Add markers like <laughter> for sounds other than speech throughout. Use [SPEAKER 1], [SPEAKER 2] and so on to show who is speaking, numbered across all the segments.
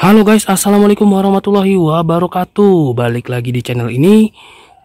[SPEAKER 1] Halo guys, Assalamualaikum warahmatullahi wabarakatuh Balik lagi di channel ini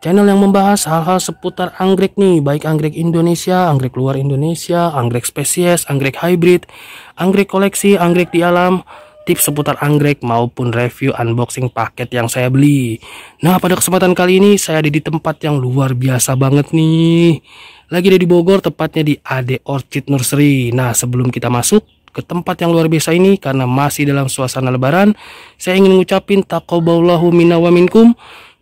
[SPEAKER 1] Channel yang membahas hal-hal seputar anggrek nih Baik anggrek Indonesia, anggrek luar Indonesia, anggrek spesies, anggrek hybrid Anggrek koleksi, anggrek di alam Tips seputar anggrek maupun review unboxing paket yang saya beli Nah pada kesempatan kali ini saya ada di tempat yang luar biasa banget nih Lagi ada di Bogor, tepatnya di Ade Orchid Nursery Nah sebelum kita masuk ke tempat yang luar biasa ini karena masih dalam suasana lebaran. Saya ingin ngucapin takobaulahu minna wa minkum.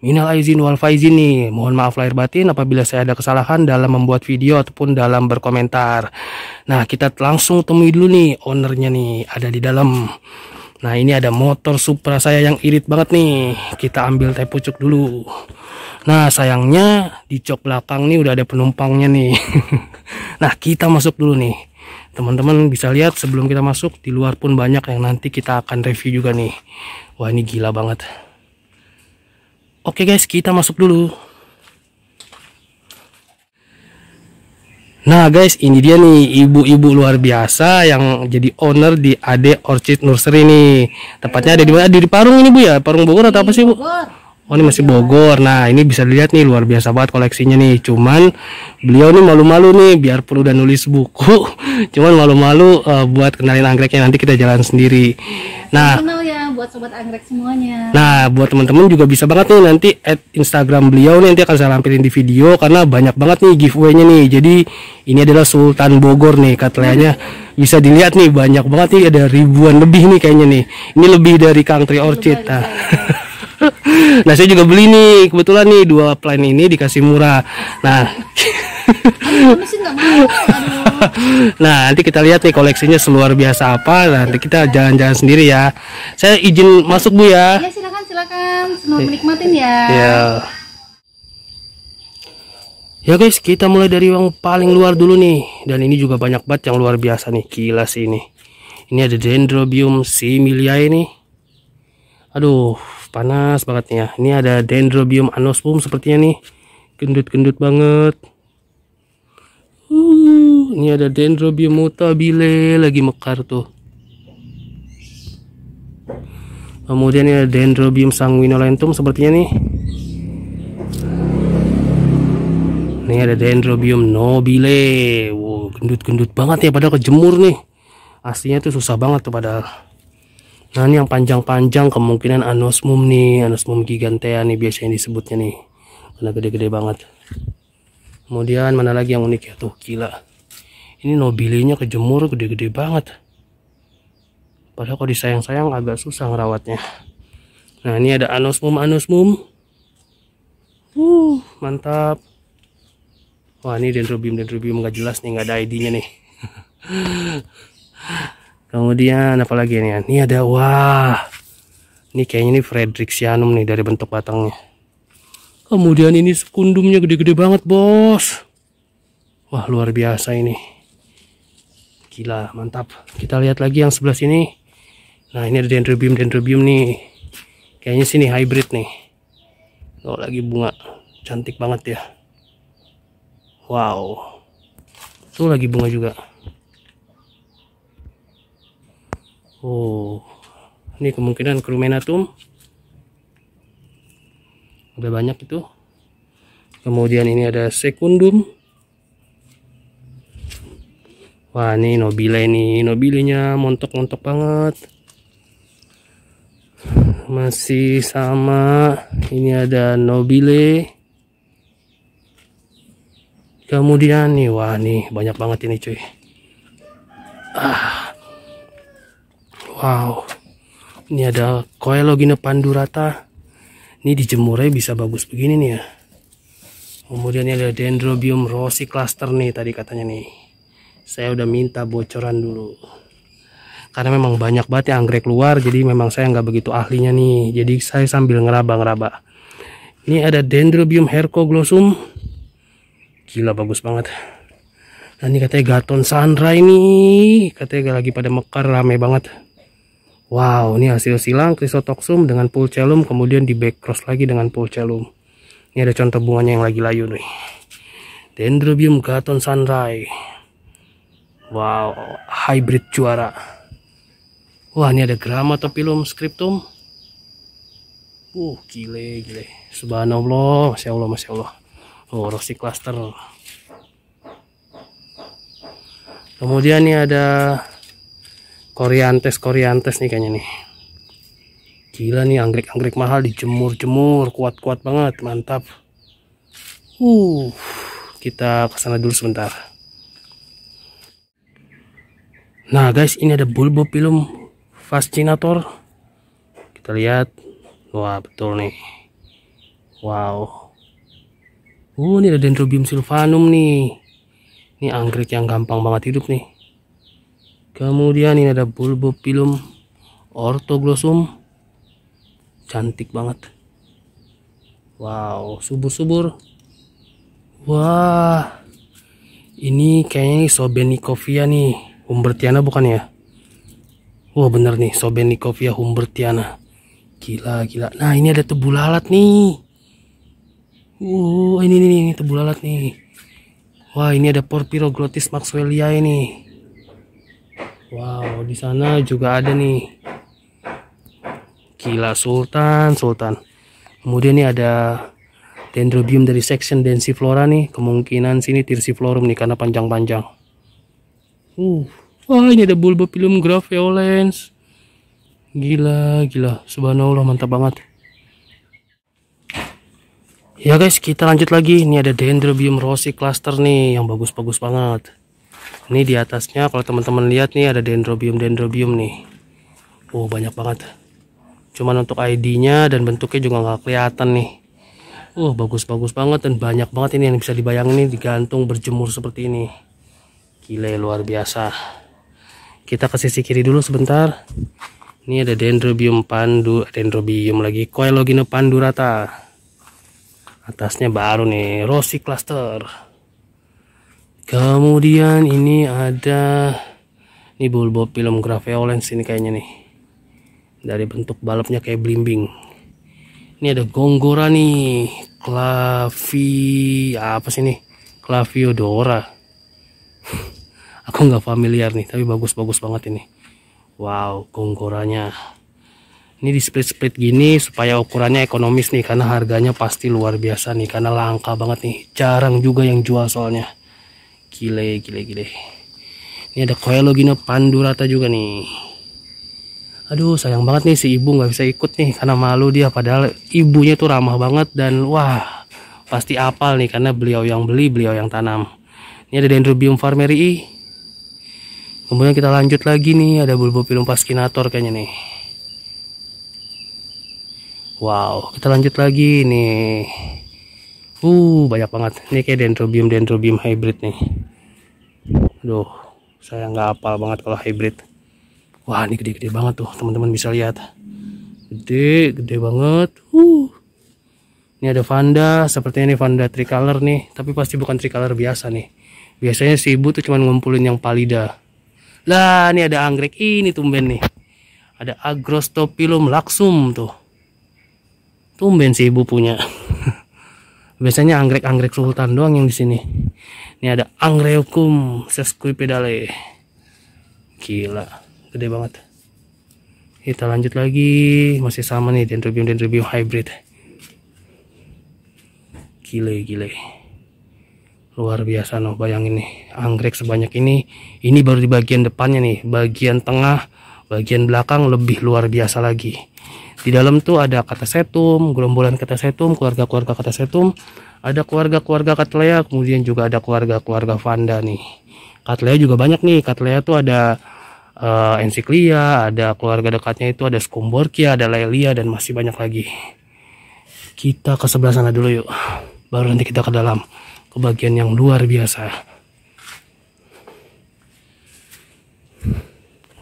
[SPEAKER 1] Minal aizin wal faizin nih. Mohon maaf lahir batin apabila saya ada kesalahan dalam membuat video ataupun dalam berkomentar. Nah, kita langsung temui dulu nih ownernya nih ada di dalam. Nah, ini ada motor Supra saya yang irit banget nih. Kita ambil teh pucuk dulu. Nah, sayangnya di jok belakang nih udah ada penumpangnya nih. <laughs> nah, kita masuk dulu nih teman-teman bisa lihat sebelum kita masuk di luar pun banyak yang nanti kita akan review juga nih wah ini gila banget oke guys kita masuk dulu Nah guys ini dia nih ibu-ibu luar biasa yang jadi owner di Ade Orchid Nursery nih Tepatnya ada di mana? di Parung ini Bu ya? Parung Bogor atau apa sih Bu? Bogor Oh ini masih Bogor. Nah ini bisa dilihat nih luar biasa banget koleksinya nih. Cuman beliau nih malu-malu nih biarpun udah nulis buku, <laughs> cuman malu-malu uh, buat kenalin anggreknya nanti kita jalan sendiri. Nah, kenal ya buat sobat anggrek semuanya. Nah buat teman-teman juga bisa banget nih nanti at Instagram beliau nih nanti akan saya lampirin di video karena banyak banget nih giveaway-nya nih. Jadi ini adalah Sultan Bogor nih katanya. Bisa dilihat nih banyak banget nih ada ribuan lebih nih kayaknya nih. Ini lebih dari Country Orchid. Nah. <laughs> <laughs> nah saya juga beli nih kebetulan nih dua plan ini dikasih murah nah <laughs> nah nanti kita lihat nih koleksinya seluar biasa apa nah, nanti kita jalan-jalan sendiri ya saya izin masuk bu ya ya silakan silakan selamat menikmatin ya ya ya guys kita mulai dari yang paling luar dulu nih dan ini juga banyak banget yang luar biasa nih kilas ini ini ada dendrobium similia ini aduh panas banget nih ya ini ada dendrobium anospum sepertinya nih gendut-gendut banget uh, ini ada dendrobium mutabile lagi mekar tuh kemudian ini ada dendrobium sanguinolentum sepertinya nih ini ada dendrobium nobile wow gendut-gendut banget ya padahal kejemur nih aslinya tuh susah banget tuh padahal Nah ini yang panjang-panjang kemungkinan anosmum nih, anosmum gigantea nih biasanya disebutnya nih. Karena gede-gede banget. Kemudian mana lagi yang unik ya tuh gila. Ini nobilinya kejemur gede-gede banget. Padahal kalau disayang-sayang agak susah ngerawatnya. Nah ini ada anosmum anosmum. Uh mantap. Wah ini dendrobium dendrobium gak jelas nih gak ada ID-nya nih. <laughs> kemudian apalagi ini ya ini ada wah ini kayaknya ini Fredrixianum nih dari bentuk batangnya kemudian ini sekundumnya gede-gede banget bos wah luar biasa ini gila mantap kita lihat lagi yang sebelah sini nah ini ada dendrobium dendrobium nih kayaknya sini hybrid nih oh lagi bunga cantik banget ya wow tuh lagi bunga juga Oh, ini kemungkinan krumenatum. Udah banyak itu. Kemudian ini ada sekundum. Wah, ini nobile ini Nobilenya montok-montok banget. Masih sama. Ini ada nobile. Kemudian nih, wah nih banyak banget ini cuy. Ah. Wow. Ini ada Coelogina pandurata. Ini dijemurnya bisa bagus begini nih ya. Kemudian ini ada Dendrobium rossi cluster nih tadi katanya nih. Saya udah minta bocoran dulu. Karena memang banyak banget ya anggrek luar, jadi memang saya nggak begitu ahlinya nih. Jadi saya sambil ngeraba-ngeraba. Ini ada Dendrobium hercoglossum. Gila bagus banget. Dan ini katanya Gaton Sandra ini, katanya lagi pada mekar rame banget. Wow, ini hasil silang Chrysotoxum dengan pulcellum kemudian di back cross lagi dengan pulcellum. Ini ada contoh bunganya yang lagi layu nih. Dendrobium Gaton Sunray. Wow, hybrid juara. Wah, ini ada Gramatopilum scriptum. Uh, gile, gile. Subhanallah, Masya Allah, Masya Allah. Oh, Rossi cluster. Kemudian ini ada koriantes koriantes nih kayaknya nih gila nih anggrek-anggrek mahal dijemur-jemur kuat-kuat banget mantap uh kita kesana dulu sebentar nah guys ini ada bulbopilum fascinator kita lihat wah betul nih wow uh ini ada dendrobium Sylvanum nih ini anggrek yang gampang banget hidup nih kemudian ini ada bulbopilum ortoglossum cantik banget wow subur-subur wah ini kayaknya sobenikovia nih humbertiana bukan ya wah bener nih sobenicovia humbertiana gila gila nah ini ada tebu lalat nih uh ini nih ini tebu lalat nih wah ini ada porphyroglottis maxwellia ini Wow, di sana juga ada nih. Gila Sultan, Sultan. Kemudian nih ada dendrobium dari section densiflora nih. Kemungkinan sini tirsiflorum nih karena panjang-panjang. Uh, wah ini ada bulbopilum graveolens. Gila, gila. Subhanallah, mantap banget. Ya guys, kita lanjut lagi. Ini ada dendrobium rossi cluster nih yang bagus-bagus banget ini di atasnya kalau teman-teman lihat nih ada dendrobium dendrobium nih oh banyak banget cuman untuk ID-nya dan bentuknya juga nggak kelihatan nih uh oh, bagus-bagus banget dan banyak banget ini yang bisa dibayangin nih digantung berjemur seperti ini gile luar biasa kita ke sisi kiri dulu sebentar ini ada dendrobium pandu eh, dendrobium lagi coelogene pandurata atasnya baru nih rosy cluster kemudian ini ada ini bulbo film graveolens ini kayaknya nih dari bentuk balapnya kayak blimbing ini ada gonggora nih klavi apa sih nih klaviodora <laughs> aku nggak familiar nih tapi bagus-bagus banget ini wow gonggoranya ini di split-split gini supaya ukurannya ekonomis nih karena harganya pasti luar biasa nih karena langka banget nih jarang juga yang jual soalnya gile gile gile ini ada pandu rata juga nih aduh sayang banget nih si ibu nggak bisa ikut nih karena malu dia padahal ibunya tuh ramah banget dan wah pasti apal nih karena beliau yang beli beliau yang tanam ini ada dendrobium farmerii kemudian kita lanjut lagi nih ada bulbopilum paskinator kayaknya nih wow kita lanjut lagi nih uh banyak banget ini kayak dendrobium dendrobium hybrid nih aduh saya nggak apal banget kalau hybrid wah ini gede-gede banget tuh teman-teman bisa lihat gede gede banget uh ini ada Vanda Sepertinya ini Vanda tricolor nih tapi pasti bukan tricolor biasa nih biasanya si ibu tuh cuman ngumpulin yang palida lah ini ada anggrek ini tumben nih ada agrostopilum laxum tuh tumben si ibu punya <laughs> biasanya anggrek-anggrek sultan doang yang di sini ini ada angreocum sesquipedale gila gede banget kita lanjut lagi masih sama nih dendrobium dendrobium hybrid gile gile luar biasa noh bayang ini anggrek sebanyak ini ini baru di bagian depannya nih bagian tengah bagian belakang lebih luar biasa lagi di dalam tuh ada kata setum gerombolan kata setum keluarga-keluarga kata setum ada keluarga-keluarga katlea kemudian juga ada keluarga-keluarga vanda nih katlea juga banyak nih katlea tuh ada uh, eh, ensiklia ada keluarga dekatnya itu ada skumborkia ada lelia dan masih banyak lagi kita ke sebelah sana dulu yuk baru nanti kita ke dalam ke bagian yang luar biasa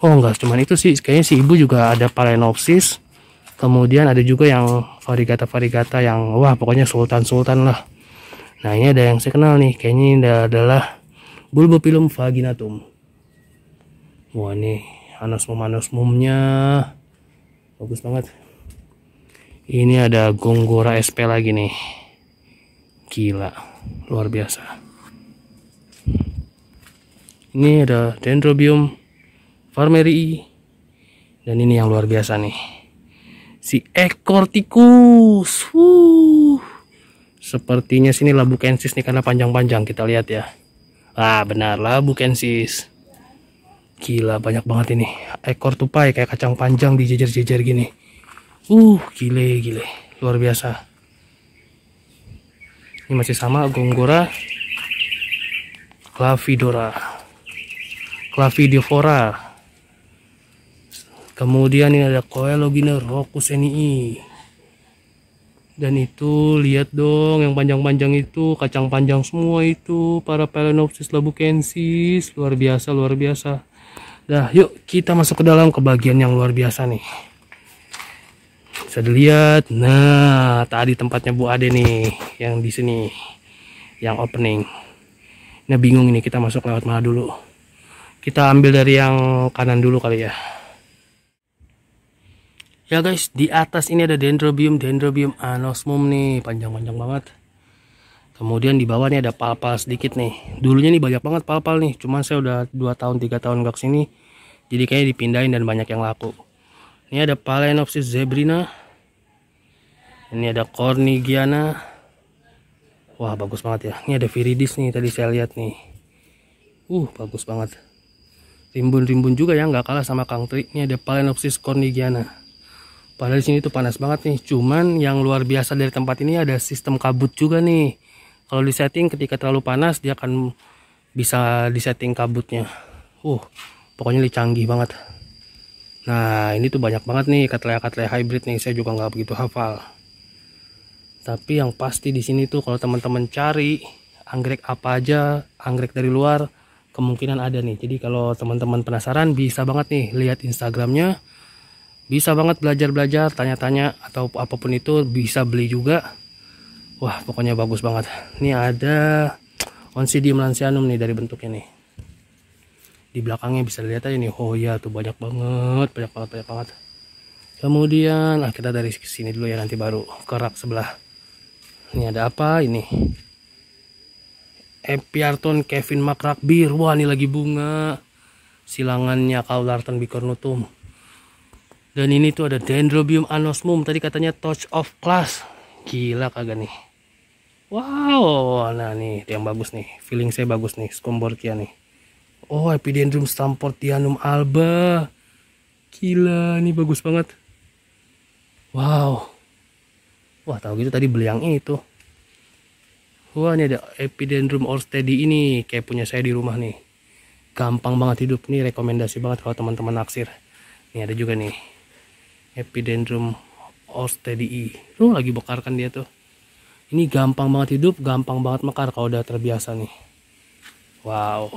[SPEAKER 1] Oh enggak, cuman itu sih. Kayaknya si ibu juga ada palenopsis, kemudian ada juga yang varigata-varigata yang wah pokoknya sultan-sultan lah nah ini ada yang saya kenal nih kayaknya ini adalah bulbopilum vaginatum wah nih anosmum-anosmumnya bagus banget ini ada gonggora SP lagi nih gila luar biasa ini ada dendrobium farmerii dan ini yang luar biasa nih si ekor tikus. Wuh. Sepertinya sini labu kensis nih karena panjang-panjang kita lihat ya. Ah benar labu kensis. Gila banyak banget ini. Ekor tupai kayak kacang panjang dijejer-jejer gini. Uh gile gile luar biasa. Ini masih sama gonggora clavidora clavidiophora kemudian ini ada coeloginer rokus nii dan itu lihat dong yang panjang-panjang itu kacang panjang semua itu para Phalaenopsis labukensis luar biasa luar biasa Nah, yuk kita masuk ke dalam ke bagian yang luar biasa nih. Bisa dilihat. Nah, tadi tempatnya Bu Ade nih yang di sini yang opening. Nah, bingung ini kita masuk lewat mana dulu. Kita ambil dari yang kanan dulu kali ya ya guys di atas ini ada dendrobium dendrobium anosmum nih panjang-panjang banget kemudian di bawah ini ada palpal sedikit nih dulunya nih banyak banget palpal nih cuman saya udah 2 tahun 3 tahun gak sini jadi kayaknya dipindahin dan banyak yang laku ini ada Palenopsis zebrina ini ada Cornigiana wah bagus banget ya ini ada Viridis nih tadi saya lihat nih uh bagus banget rimbun-rimbun juga ya nggak kalah sama Kang Tri ini ada Palenopsis cornigiana Padahal di sini tuh panas banget nih. Cuman yang luar biasa dari tempat ini ada sistem kabut juga nih. Kalau di setting ketika terlalu panas dia akan bisa di setting kabutnya. Uh, pokoknya ini canggih banget. Nah, ini tuh banyak banget nih katlea-katlea hybrid nih. Saya juga nggak begitu hafal. Tapi yang pasti di sini tuh kalau teman-teman cari anggrek apa aja, anggrek dari luar, kemungkinan ada nih. Jadi kalau teman-teman penasaran bisa banget nih lihat Instagramnya bisa banget belajar-belajar tanya-tanya atau apapun itu bisa beli juga wah pokoknya bagus banget ini ada oncidium lansianum nih dari bentuknya nih di belakangnya bisa dilihat aja nih oh ya tuh banyak banget banyak banget banyak banget kemudian nah kita dari sini dulu ya nanti baru ke rak sebelah ini ada apa ini Epiarton Kevin Makrak Bir wah ini lagi bunga silangannya Kaularton bikornutum dan ini tuh ada dendrobium anosmum tadi katanya touch of class gila kagak nih wow nah nih yang bagus nih feeling saya bagus nih skomborkia nih oh epidendrum stamportianum alba gila nih bagus banget wow wah tau gitu tadi beli yang itu wah ini ada epidendrum Orsteady ini kayak punya saya di rumah nih gampang banget hidup nih rekomendasi banget kalau teman-teman naksir Ini ada juga nih epidendrum ostedii Lu lagi bekarkan dia tuh ini gampang banget hidup gampang banget mekar kalau udah terbiasa nih wow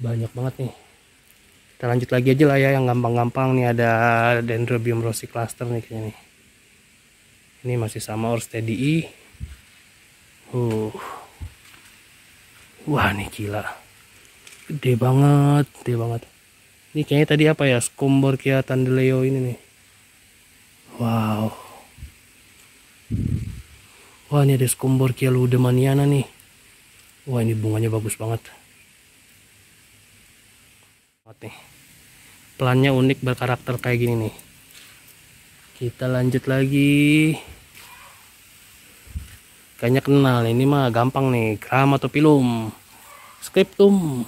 [SPEAKER 1] banyak banget nih kita lanjut lagi aja lah ya yang gampang-gampang nih ada dendrobium rossi cluster nih kayaknya nih ini masih sama ostedii uh wah nih gila gede banget gede banget ini kayaknya tadi apa ya skumbor kia tandeleo ini nih wow wah ini ada skumbor kia ludemaniana nih wah ini bunganya bagus banget nih pelannya unik berkarakter kayak gini nih kita lanjut lagi kayaknya kenal ini mah gampang nih kram atau pilum scriptum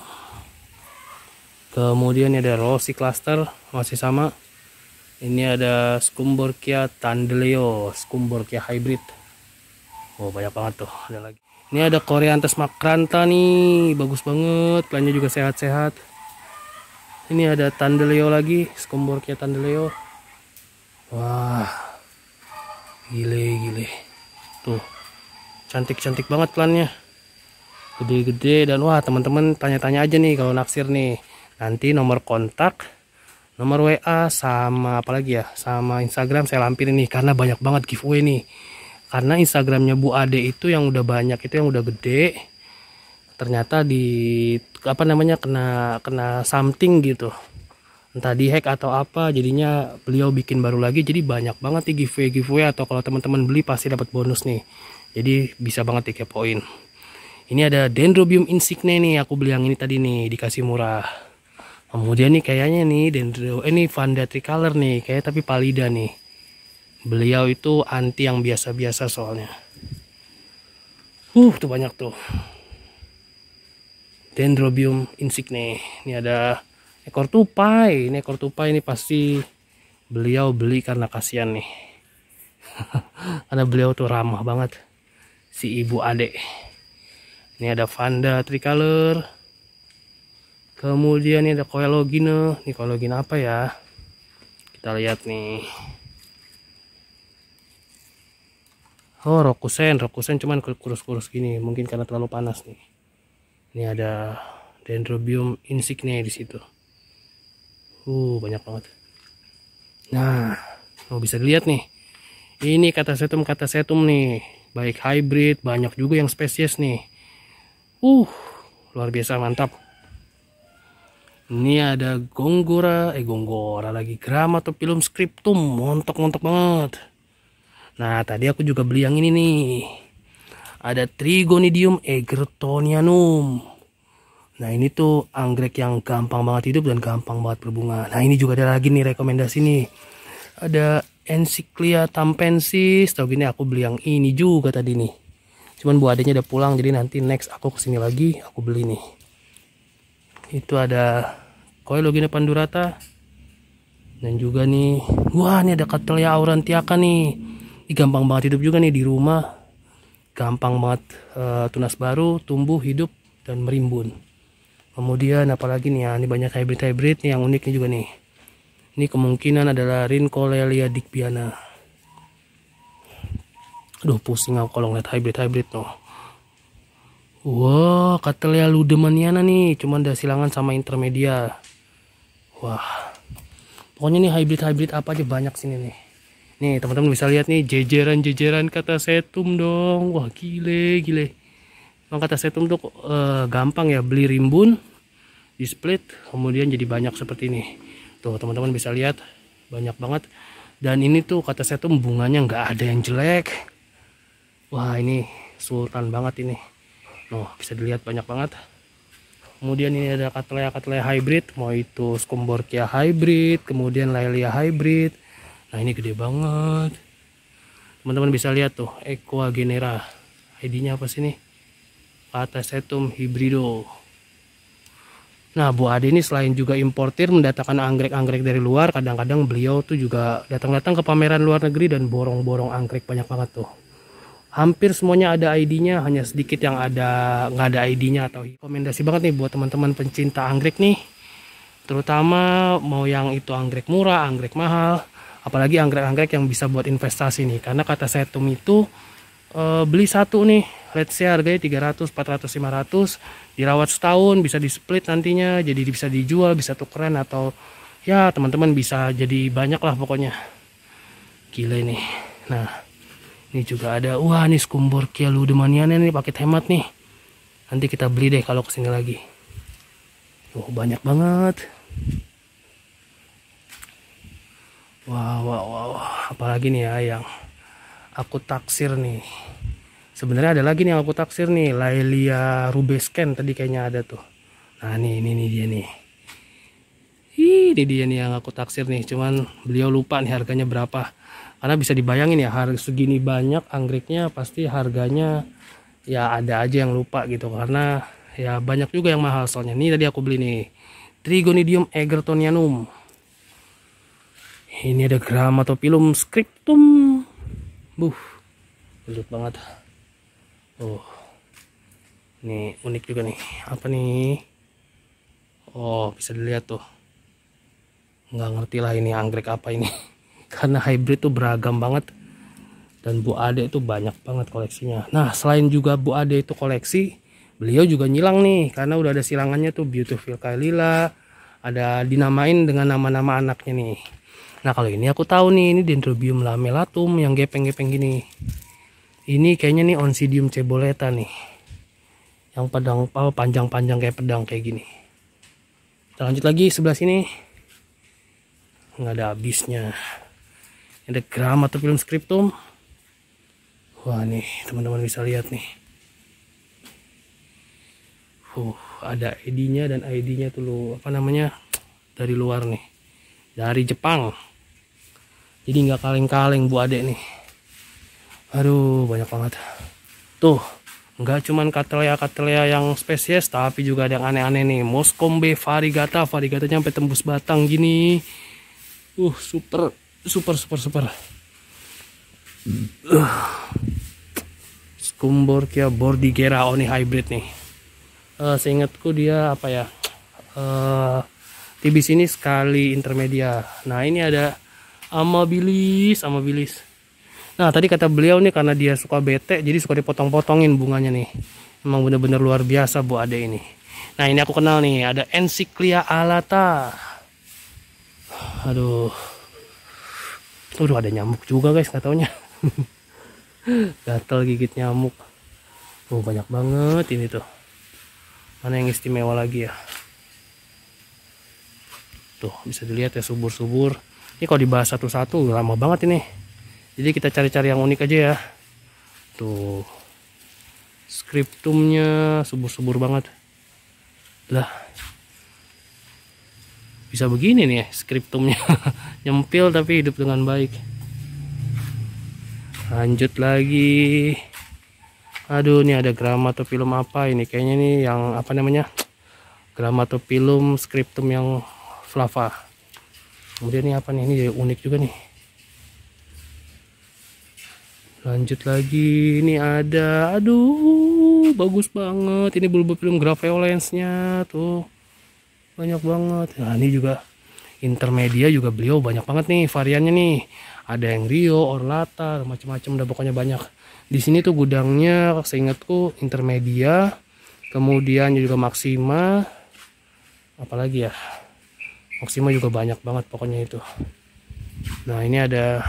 [SPEAKER 1] kemudian ada Rossi Cluster masih sama ini ada Skumborkia Tandeleo Skumborkia Hybrid oh banyak banget tuh ada lagi ini ada Coriantes Macranta nih bagus banget plannya juga sehat-sehat ini ada Tandeleo lagi Skumborkia Tandeleo wah gile gile tuh cantik-cantik banget plannya gede-gede dan wah teman-teman tanya-tanya aja nih kalau naksir nih nanti nomor kontak nomor WA sama apalagi ya sama Instagram saya lampirin nih karena banyak banget giveaway nih karena Instagramnya Bu Ade itu yang udah banyak itu yang udah gede ternyata di apa namanya kena kena something gitu entah di hack atau apa jadinya beliau bikin baru lagi jadi banyak banget nih giveaway giveaway atau kalau teman-teman beli pasti dapat bonus nih jadi bisa banget dikepoin ini ada dendrobium insigne nih aku beli yang ini tadi nih dikasih murah kemudian nih kayaknya nih dendro eh, ini Vanda tricolor nih kayak tapi palida nih beliau itu anti yang biasa-biasa soalnya uh tuh banyak tuh dendrobium insigne ini ada ekor tupai ini ekor tupai ini pasti beliau beli karena kasihan nih <laughs> karena beliau tuh ramah banget si ibu adik. ini ada Vanda tricolor kemudian ini ada koelogine eh. ini koelogine apa ya kita lihat nih oh rokusen rokusen cuman kurus-kurus gini mungkin karena terlalu panas nih ini ada dendrobium insigne di situ uh banyak banget nah mau oh, bisa dilihat nih ini kata setum kata setum nih baik hybrid banyak juga yang spesies nih uh luar biasa mantap ini ada gonggora, eh gonggora lagi, grama atau film scriptum, montok-montok banget. Nah, tadi aku juga beli yang ini nih. Ada Trigonidium egertonianum. Nah, ini tuh anggrek yang gampang banget hidup dan gampang banget berbunga. Nah, ini juga ada lagi nih rekomendasi nih. Ada Encyclia tampensis, tau gini aku beli yang ini juga tadi nih. Cuman buah adanya udah pulang, jadi nanti next aku kesini lagi, aku beli nih itu ada Coelogene pandurata dan juga nih wah ini ada ya, auran aurantiaka nih ini gampang banget hidup juga nih di rumah gampang banget uh, tunas baru tumbuh hidup dan merimbun kemudian apalagi nih ya ini banyak hybrid-hybrid nih yang uniknya juga nih ini kemungkinan adalah Rincolelia dikbiana aduh pusing aku kalau ngeliat hybrid-hybrid tuh wah wow, katelia ya, ludemaniana nih cuman ada silangan sama intermedia wah pokoknya nih hybrid-hybrid apa aja banyak sini nih nih teman-teman bisa lihat nih jejeran-jejeran kata setum dong wah gile gile Emang kata setum tuh e, gampang ya beli rimbun di split kemudian jadi banyak seperti ini tuh teman-teman bisa lihat banyak banget dan ini tuh kata setum bunganya nggak ada yang jelek wah ini sultan banget ini Oh, bisa dilihat banyak banget kemudian ini ada Cattleya Cattleya hybrid mau itu Scomborkia hybrid kemudian Lailia hybrid nah ini gede banget teman-teman bisa lihat tuh Equa genera ID nya apa sih nih Patacetum hybrido Nah, Bu Ade ini selain juga importir mendatangkan anggrek-anggrek dari luar, kadang-kadang beliau tuh juga datang-datang ke pameran luar negeri dan borong-borong anggrek banyak banget tuh hampir semuanya ada ID-nya hanya sedikit yang ada nggak ada ID-nya atau rekomendasi banget nih buat teman-teman pencinta anggrek nih terutama mau yang itu anggrek murah anggrek mahal apalagi anggrek-anggrek yang bisa buat investasi nih karena kata setum itu e, beli satu nih let's say harganya 300 400 500 dirawat setahun bisa di split nantinya jadi bisa dijual bisa tukeran atau ya teman-teman bisa jadi banyak lah pokoknya gila ini nah ini juga ada wah ini skumbor kia Demania nih paket hemat nih nanti kita beli deh kalau kesini lagi oh banyak banget wow wow wow apalagi nih ya yang aku taksir nih sebenarnya ada lagi nih yang aku taksir nih Lailia Rubesken tadi kayaknya ada tuh nah nih ini nih dia nih Ih, ini dia nih yang aku taksir nih cuman beliau lupa nih harganya berapa karena bisa dibayangin ya harga segini banyak anggreknya pasti harganya ya ada aja yang lupa gitu karena ya banyak juga yang mahal soalnya ini tadi aku beli nih Trigonidium egertonianum ini ada Gramatopilum scriptum buh lucu banget oh ini unik juga nih apa nih oh bisa dilihat tuh nggak ngerti lah ini anggrek apa ini karena hybrid tuh beragam banget dan Bu Ade itu banyak banget koleksinya nah selain juga Bu Ade itu koleksi beliau juga nyilang nih karena udah ada silangannya tuh beautiful kailila ada dinamain dengan nama-nama anaknya nih nah kalau ini aku tahu nih ini dendrobium lamellatum yang gepeng-gepeng gini ini kayaknya nih oncidium ceboleta nih yang pedang panjang-panjang kayak pedang kayak gini kita lanjut lagi sebelah sini nggak ada habisnya ada gram atau film scriptum wah nih teman-teman bisa lihat nih uh ada ID-nya dan ID-nya tuh lu, apa namanya dari luar nih dari Jepang jadi nggak kaleng-kaleng bu adek nih aduh banyak banget tuh nggak cuman katelia katelia yang spesies tapi juga ada yang aneh-aneh nih Moscombe varigata varigatanya sampai tembus batang gini uh super super super super uh. <clears throat> skumbor kia ya, bordigera oh ini hybrid nih uh, seingatku dia apa ya uh, eh, tibis ini sekali intermedia nah ini ada amabilis amabilis nah tadi kata beliau nih karena dia suka bete jadi suka dipotong-potongin bunganya nih emang bener-bener luar biasa bu ade ini nah ini aku kenal nih ada Encyclia alata aduh tuh ada nyamuk juga guys nggak taunya. <laughs> Gatel gigit nyamuk. Oh banyak banget ini tuh. Mana yang istimewa lagi ya? Tuh bisa dilihat ya subur-subur. Ini kalau dibahas satu-satu lama banget ini. Jadi kita cari-cari yang unik aja ya. Tuh. Skriptumnya subur-subur banget. Lah bisa begini nih ya, skriptumnya <laughs> nyempil tapi hidup dengan baik lanjut lagi aduh ini ada drama atau film apa ini kayaknya nih yang apa namanya drama atau film skriptum yang flava kemudian ini apa nih ini unik juga nih lanjut lagi ini ada aduh bagus banget ini bulu film graveolensnya tuh banyak banget nah ini juga intermedia juga beliau banyak banget nih variannya nih ada yang Rio Orlata macam-macam udah pokoknya banyak di sini tuh gudangnya seingatku intermedia kemudian juga Maxima apalagi ya Maxima juga banyak banget pokoknya itu nah ini ada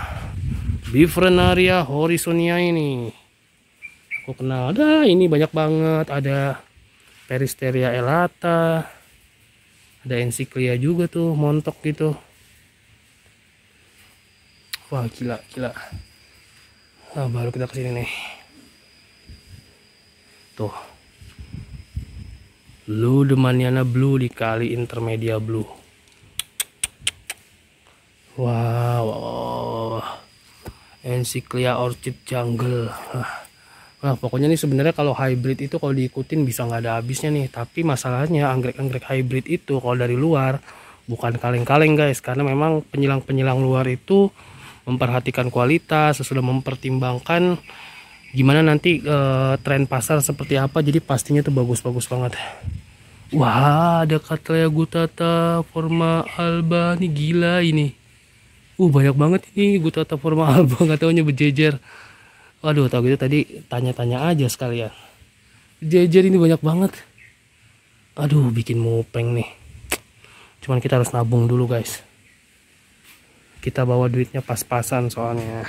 [SPEAKER 1] Bifrenaria horizonia ini aku kenal ada ini banyak banget ada Peristeria elata ada ensiklia juga tuh montok gitu wah gila gila nah, baru kita kesini nih tuh blue demaniana blue di kali intermedia blue wow, wow, ensiklia orchid jungle Nah, pokoknya nih sebenarnya kalau hybrid itu kalau diikutin bisa nggak ada habisnya nih. Tapi masalahnya anggrek-anggrek hybrid itu kalau dari luar bukan kaleng-kaleng guys. Karena memang penyilang-penyilang luar itu memperhatikan kualitas, sudah mempertimbangkan gimana nanti e, tren pasar seperti apa. Jadi pastinya itu bagus-bagus banget. Wah, ada katanya gutata forma alba nih gila ini. Uh, banyak banget ini gutata forma alba <laughs> nggak nyebut jejer. Waduh, tau gitu tadi tanya-tanya aja sekalian. Ya. Jejer ini banyak banget. Aduh, bikin mupeng nih. Cuman kita harus nabung dulu, guys. Kita bawa duitnya pas-pasan soalnya.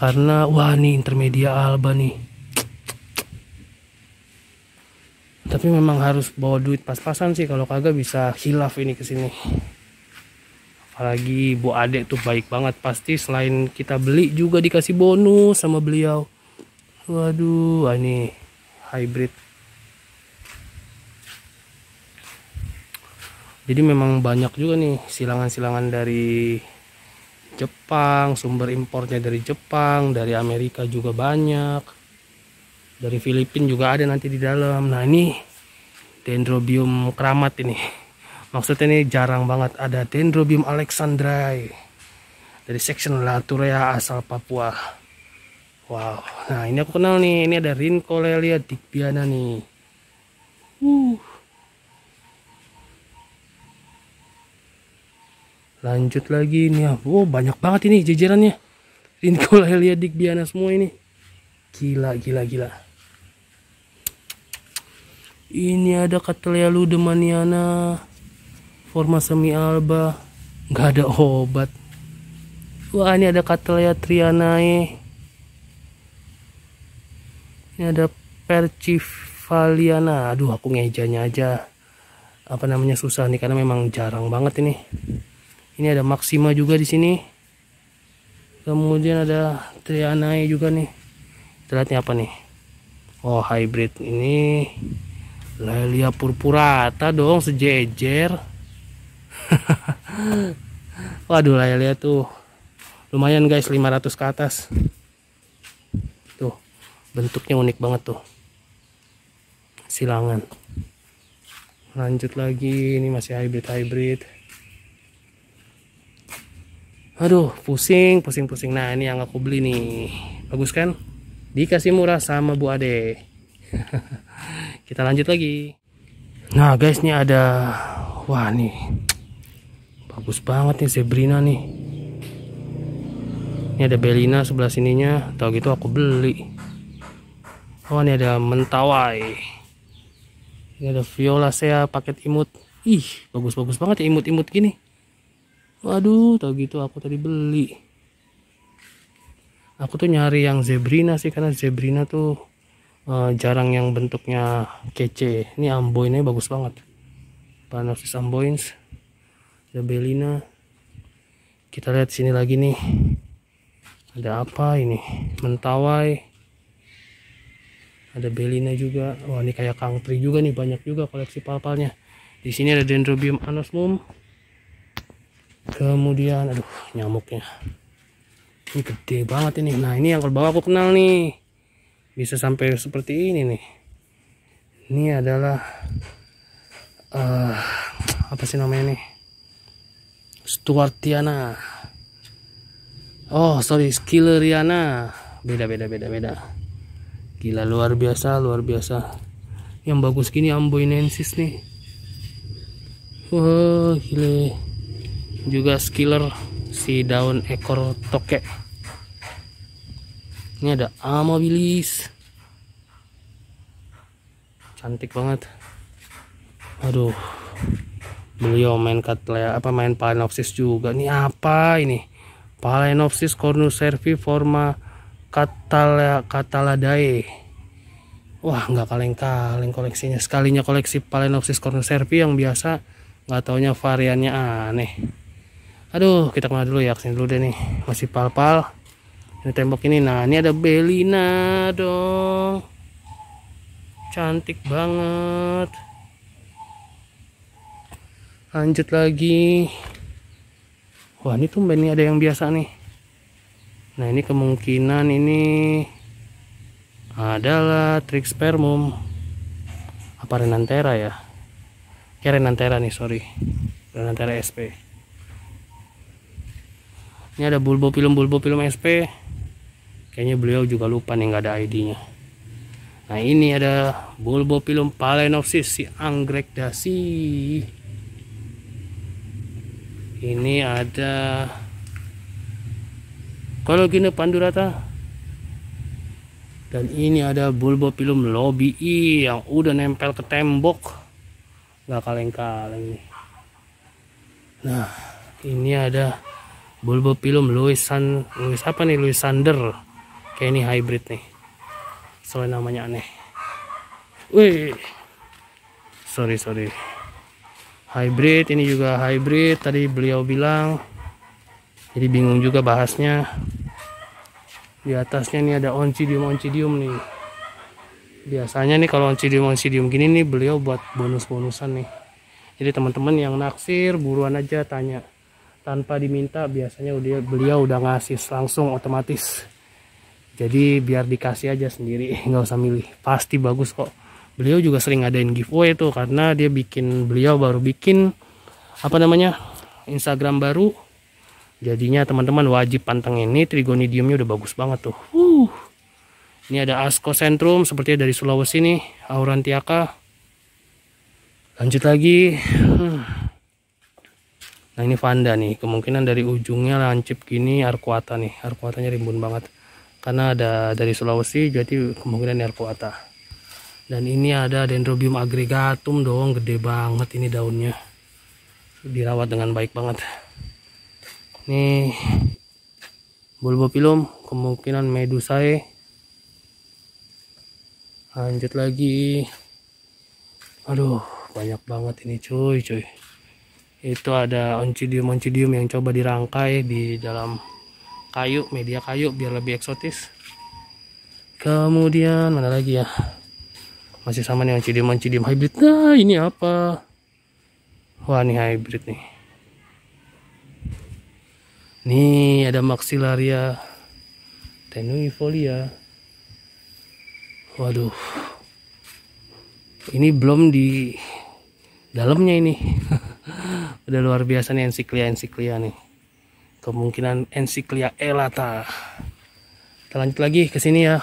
[SPEAKER 1] Karena, wah nih intermedia alba nih. Tapi memang harus bawa duit pas-pasan sih. Kalau kagak bisa hilaf ini ke sini apalagi Bu Ade tuh baik banget pasti selain kita beli juga dikasih bonus sama beliau waduh ah, ini hybrid jadi memang banyak juga nih silangan-silangan dari Jepang sumber impornya dari Jepang dari Amerika juga banyak dari Filipina juga ada nanti di dalam nah ini dendrobium keramat ini maksudnya ini jarang banget ada dendrobium alexandrae dari section laturea asal Papua wow nah ini aku kenal nih ini ada rincolelia dikbiana nih uh. lanjut lagi nih wow banyak banget ini jajarannya rincolelia dikbiana semua ini gila gila gila ini ada Cattleya Ludemaniana forma semi alba nggak ada obat wah ini ada Cattleya trianae ini ada Percivaliana aduh aku ngejanya aja apa namanya susah nih karena memang jarang banget ini ini ada Maxima juga di sini kemudian ada Trianae juga nih terlihatnya apa nih oh hybrid ini Lelia purpurata dong sejejer <laughs> waduh lah ya lihat tuh lumayan guys 500 ke atas tuh bentuknya unik banget tuh silangan lanjut lagi ini masih hybrid-hybrid aduh pusing pusing-pusing nah ini yang aku beli nih bagus kan dikasih murah sama Bu Ade <laughs> kita lanjut lagi nah guys ini ada wah nih bagus banget nih Zebrina nih ini ada Belina sebelah sininya tau gitu aku beli oh ini ada Mentawai ini ada Viola saya paket imut ih bagus-bagus banget ya imut-imut gini waduh tau gitu aku tadi beli aku tuh nyari yang Zebrina sih karena Zebrina tuh uh, jarang yang bentuknya kece ini amboinnya bagus banget Panopsis amboins ada Belina. Kita lihat sini lagi nih. Ada apa ini? Mentawai. Ada belina juga. Wah, ini kayak kangtri juga nih, banyak juga koleksi palpalnya. Di sini ada Dendrobium anosmum. Kemudian aduh, nyamuknya. Ini gede banget ini. Nah, ini yang bawa aku kenal nih. Bisa sampai seperti ini nih. Ini adalah uh, apa sih namanya nih? Stuartiana oh sorry Skilleriana beda beda beda beda gila luar biasa luar biasa yang bagus gini amboinensis nih wah oh, gila juga skiller si daun ekor tokek ini ada amabilis cantik banget aduh beliau main katlea apa main palenopsis juga nih apa ini palenopsis cornus cerviforma katalea kataladae wah nggak kaleng-kaleng koleksinya sekalinya koleksi palenopsis cornus cervi yang biasa nggak taunya variannya aneh aduh kita kemana dulu ya kesini dulu deh nih masih pal-pal ini tembok ini nah ini ada belina dong cantik banget lanjut lagi wah ini tuh nih ada yang biasa nih nah ini kemungkinan ini adalah trik spermum apa Renantera ya ya Renantera nih sorry Renantera SP ini ada bulbo film bulbo film SP kayaknya beliau juga lupa nih nggak ada ID nya nah ini ada bulbo film Palenopsis si anggrek dasi ini ada kalau gini pandu rata dan ini ada Bulbo Pilum lobby yang udah nempel ke tembok gak kaleng-kaleng nih nah ini ada Bulbo Pilum luisan luis apa nih luis sander kayak ini hybrid nih soalnya namanya aneh wih sorry sorry hybrid ini juga hybrid tadi beliau bilang jadi bingung juga bahasnya di atasnya ini ada oncidium oncidium nih biasanya nih kalau oncidium oncidium gini nih beliau buat bonus-bonusan nih jadi teman-teman yang naksir buruan aja tanya tanpa diminta biasanya udah beliau udah ngasih langsung otomatis jadi biar dikasih aja sendiri <laughs> nggak usah milih pasti bagus kok beliau juga sering ngadain giveaway tuh karena dia bikin beliau baru bikin apa namanya Instagram baru jadinya teman-teman wajib panteng ini trigonidiumnya udah bagus banget tuh uh. ini ada Asko Centrum sepertinya dari Sulawesi nih Aurantiaka lanjut lagi hmm. nah ini Vanda nih kemungkinan dari ujungnya lancip gini Arkuata nih Arkuatanya rimbun banget karena ada dari Sulawesi jadi kemungkinan Arkuata dan ini ada dendrobium aggregatum dong gede banget ini daunnya dirawat dengan baik banget ini bulbopilum kemungkinan medusae lanjut lagi aduh banyak banget ini cuy cuy itu ada oncidium-oncidium yang coba dirangkai di dalam kayu media kayu biar lebih eksotis kemudian mana lagi ya masih sama nih Cidiman Cidim hybrid nah ini apa wah ini hybrid nih nih ada maxillaria tenuifolia waduh ini belum di dalamnya ini <laughs> udah luar biasa nih ensiklia ensiklia nih kemungkinan ensiklia elata kita lanjut lagi ke sini ya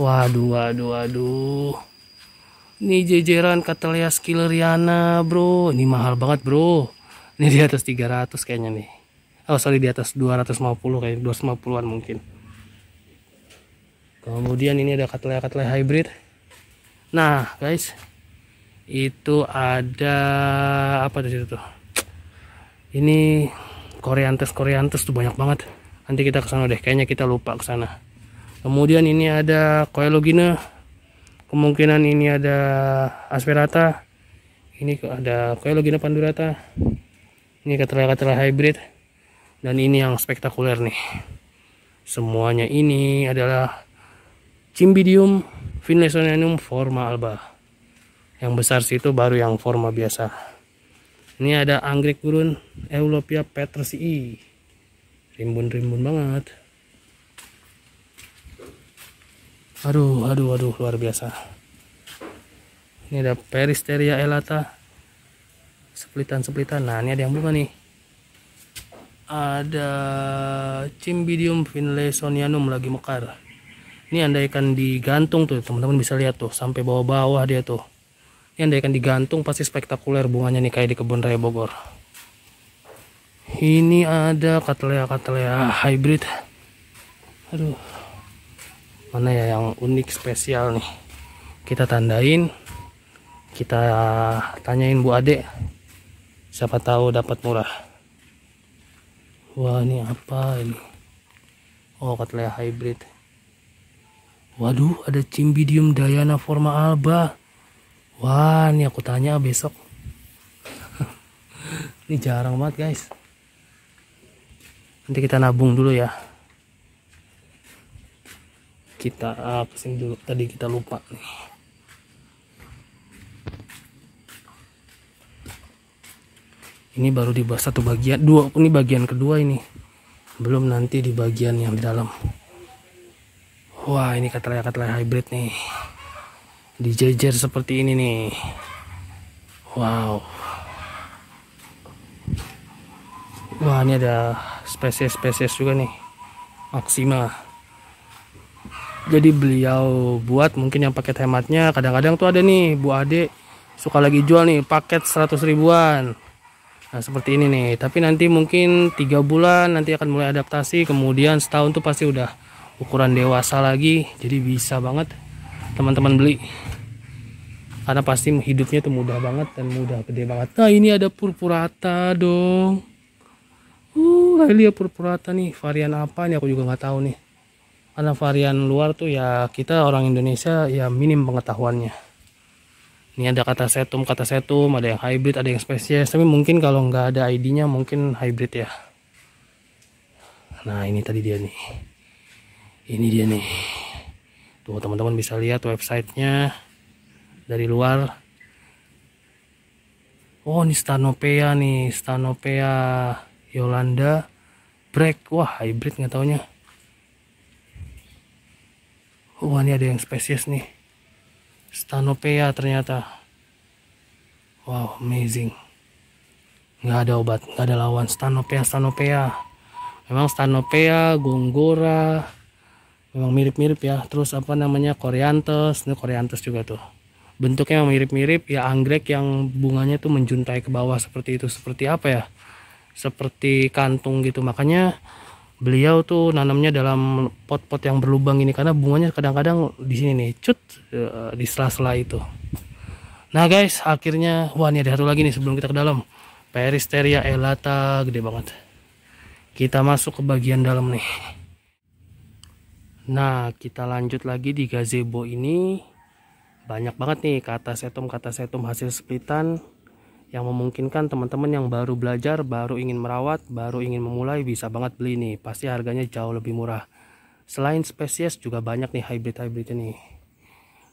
[SPEAKER 1] Waduh, waduh, waduh. Ini jejeran Cattleya skilleriana, bro. Ini mahal banget, bro. Ini di atas 300 kayaknya nih. Oh, sorry, di atas 250 kayak 250-an mungkin. Kemudian ini ada Katalia-Katalia hybrid. Nah, guys. Itu ada apa tadi itu tuh? Ini Koreantes Koreantes tuh banyak banget. Nanti kita kesana deh. Kayaknya kita lupa kesana kemudian ini ada coelogina kemungkinan ini ada asperata ini ada coelogina pandurata ini ketera-ketera hybrid dan ini yang spektakuler nih semuanya ini adalah Cymbidium finlaysonianum forma alba yang besar situ baru yang forma biasa ini ada anggrek gurun eulopia petersii rimbun-rimbun banget aduh aduh aduh luar biasa ini ada peristeria elata sepelitan sepelitan nah ini ada yang bunga nih ada cimbidium finlaysonianum lagi mekar ini andaikan digantung tuh teman-teman bisa lihat tuh sampai bawah-bawah dia tuh ini andaikan digantung pasti spektakuler bunganya nih kayak di kebun raya Bogor ini ada katlea katlea hybrid aduh mana ya yang unik spesial nih kita tandain kita tanyain Bu Ade siapa tahu dapat murah wah ini apa ini oh katanya hybrid waduh ada cimbidium dayana forma alba wah ini aku tanya besok <laughs> ini jarang banget guys nanti kita nabung dulu ya kita ah, sih dulu tadi kita lupa nih ini baru dibahas satu bagian dua ini bagian kedua ini belum nanti di bagian yang di dalam wah ini katelaya katelaya hybrid nih dijejer seperti ini nih wow wah ini ada spesies-spesies juga nih maksimal jadi beliau buat mungkin yang paket hematnya kadang-kadang tuh ada nih Bu Ade suka lagi jual nih paket 100 ribuan nah seperti ini nih tapi nanti mungkin tiga bulan nanti akan mulai adaptasi kemudian setahun tuh pasti udah ukuran dewasa lagi jadi bisa banget teman-teman beli karena pasti hidupnya tuh mudah banget dan mudah gede banget nah ini ada purpurata dong uh lihat purpurata nih varian apa nih aku juga nggak tahu nih karena varian luar tuh ya kita orang Indonesia ya minim pengetahuannya ini ada kata setum kata setum ada yang hybrid ada yang spesies tapi mungkin kalau nggak ada ID nya mungkin hybrid ya nah ini tadi dia nih ini dia nih tuh teman-teman bisa lihat websitenya dari luar oh ini Stanopea nih Stanopea Yolanda Break wah hybrid nggak taunya wah oh, ini ada yang spesies nih stanopea ternyata wow amazing Gak ada obat gak ada lawan stanopea stanopea memang stanopea gonggora memang mirip-mirip ya terus apa namanya Koriantes ini Koriantes juga tuh bentuknya memang mirip-mirip ya anggrek yang bunganya tuh menjuntai ke bawah seperti itu seperti apa ya seperti kantung gitu makanya beliau tuh nanamnya dalam pot-pot yang berlubang ini karena bunganya kadang-kadang di sini nih cut eh, di sela-sela itu nah guys akhirnya wah ini ada satu lagi nih sebelum kita ke dalam peristeria elata gede banget kita masuk ke bagian dalam nih nah kita lanjut lagi di gazebo ini banyak banget nih kata setum kata setum hasil splitan yang memungkinkan teman-teman yang baru belajar, baru ingin merawat, baru ingin memulai bisa banget beli nih. Pasti harganya jauh lebih murah. Selain spesies juga banyak nih hybrid-hybrid ini.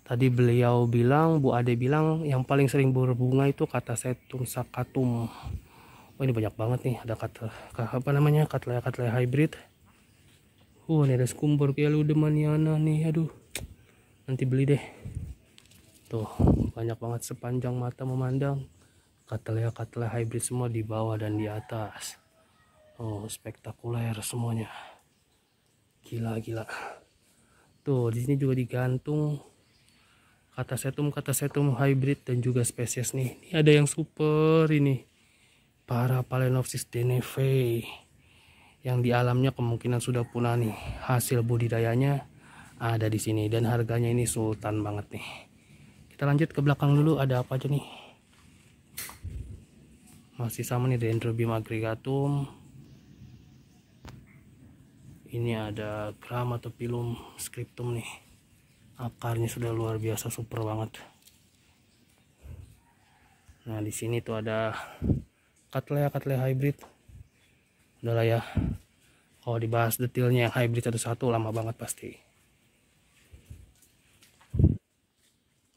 [SPEAKER 1] Tadi beliau bilang, Bu Ade bilang yang paling sering berbunga itu kata setum sakatum. oh, ini banyak banget nih ada kata apa namanya katlea katlea hybrid. Oh uh, ini ada skumbur kayak demaniana ya, nih aduh nanti beli deh. Tuh banyak banget sepanjang mata memandang katelia-katelia hybrid semua di bawah dan di atas oh spektakuler semuanya gila-gila tuh di sini juga digantung kata setum kata setum hybrid dan juga spesies nih ini ada yang super ini para palenopsis deneve yang di alamnya kemungkinan sudah punah nih hasil budidayanya ada di sini dan harganya ini sultan banget nih kita lanjut ke belakang dulu ada apa aja nih masih sama nih dendrobium aggregatum ini ada gram atau pilum scriptum nih akarnya sudah luar biasa super banget nah di sini tuh ada katlea katlea hybrid udah lah ya kalau dibahas detailnya hybrid satu-satu lama banget pasti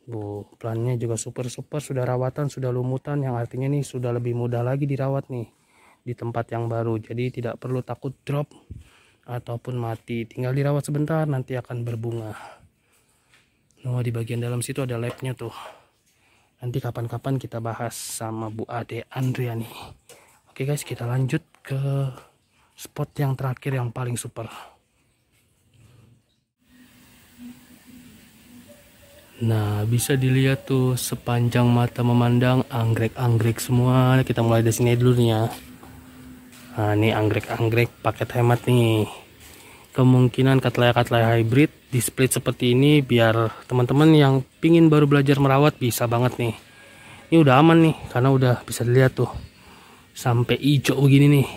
[SPEAKER 1] Bu, plannya juga super-super, sudah rawatan, sudah lumutan, yang artinya nih sudah lebih mudah lagi dirawat nih di tempat yang baru. Jadi tidak perlu takut drop ataupun mati. Tinggal dirawat sebentar, nanti akan berbunga. Nah, di bagian dalam situ ada labnya tuh. Nanti kapan-kapan kita bahas sama Bu Ade Andriani. Oke guys, kita lanjut ke spot yang terakhir yang paling super. Nah, bisa dilihat tuh sepanjang mata memandang anggrek-anggrek semua. Kita mulai dari sini dulu nih ya. Nah, ini anggrek-anggrek paket hemat nih. Kemungkinan katlaya-katlaya hybrid di split seperti ini biar teman-teman yang pingin baru belajar merawat bisa banget nih. Ini udah aman nih karena udah bisa dilihat tuh. Sampai hijau begini nih.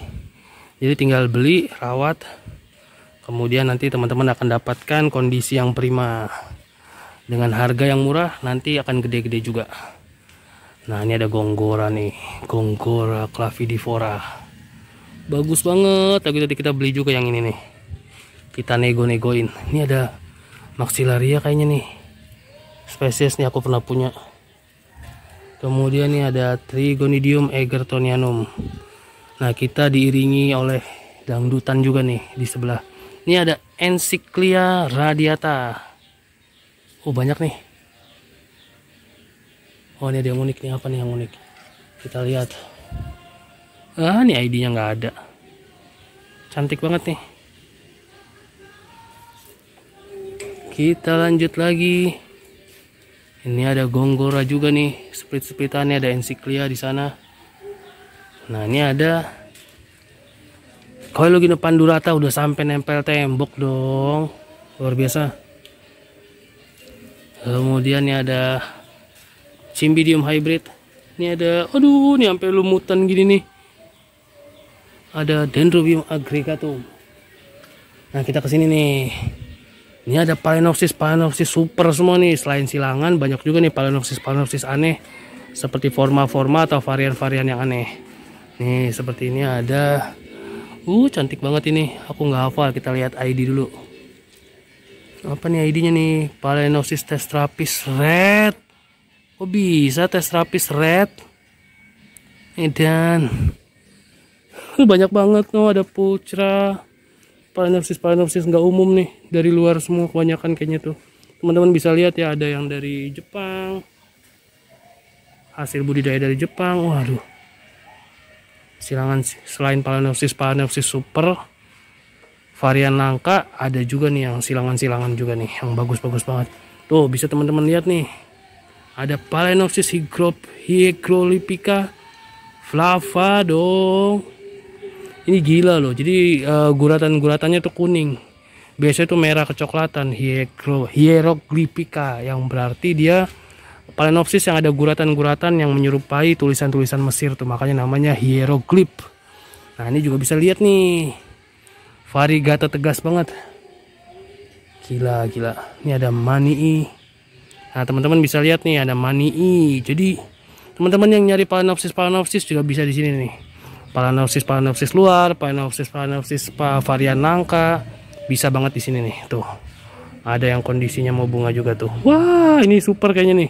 [SPEAKER 1] Jadi tinggal beli, rawat. Kemudian nanti teman-teman akan dapatkan kondisi yang prima dengan harga yang murah nanti akan gede-gede juga nah ini ada gonggora nih gonggora clavidifora bagus banget Tapi tadi kita beli juga yang ini nih kita nego-negoin ini ada maxillaria kayaknya nih spesies nih aku pernah punya kemudian nih ada trigonidium egertonianum nah kita diiringi oleh dangdutan juga nih di sebelah ini ada encyclia radiata oh banyak nih oh ini ada yang unik nih apa nih yang unik kita lihat ah ini ID nya nggak ada cantik banget nih kita lanjut lagi ini ada gonggora juga nih split-splitannya ada ensiklia di sana nah ini ada lagi depan durata udah sampai nempel tembok dong luar biasa kemudian ini ada Cymbidium hybrid ini ada aduh ini sampai lumutan gini nih ada dendrobium agregatum. nah kita kesini nih ini ada palinopsis palinopsis super semua nih selain silangan banyak juga nih palinopsis palinopsis aneh seperti forma-forma atau varian-varian yang aneh nih seperti ini ada uh cantik banget ini aku nggak hafal kita lihat ID dulu apa nih ID-nya nih Palenosis testrapis red kok bisa testrapis red edan <laughs> banyak banget no ada putra. Palenosis Palenosis nggak umum nih dari luar semua kebanyakan kayaknya tuh teman-teman bisa lihat ya ada yang dari Jepang hasil budidaya dari Jepang waduh silangan selain Palenosis Palenosis super varian langka ada juga nih yang silangan-silangan juga nih yang bagus-bagus banget tuh bisa teman-teman lihat nih ada Palenopsis higrop flava dong ini gila loh jadi uh, guratan-guratannya tuh kuning biasanya tuh merah kecoklatan hiegro yang berarti dia Palenopsis yang ada guratan-guratan yang menyerupai tulisan-tulisan Mesir tuh makanya namanya hieroglip nah ini juga bisa lihat nih varigata tegas banget gila gila ini ada manii nah teman-teman bisa lihat nih ada manii jadi teman-teman yang nyari palanopsis palanopsis juga bisa di sini nih palanopsis palanopsis luar palanopsis palanopsis varian langka bisa banget di sini nih tuh ada yang kondisinya mau bunga juga tuh wah ini super kayaknya nih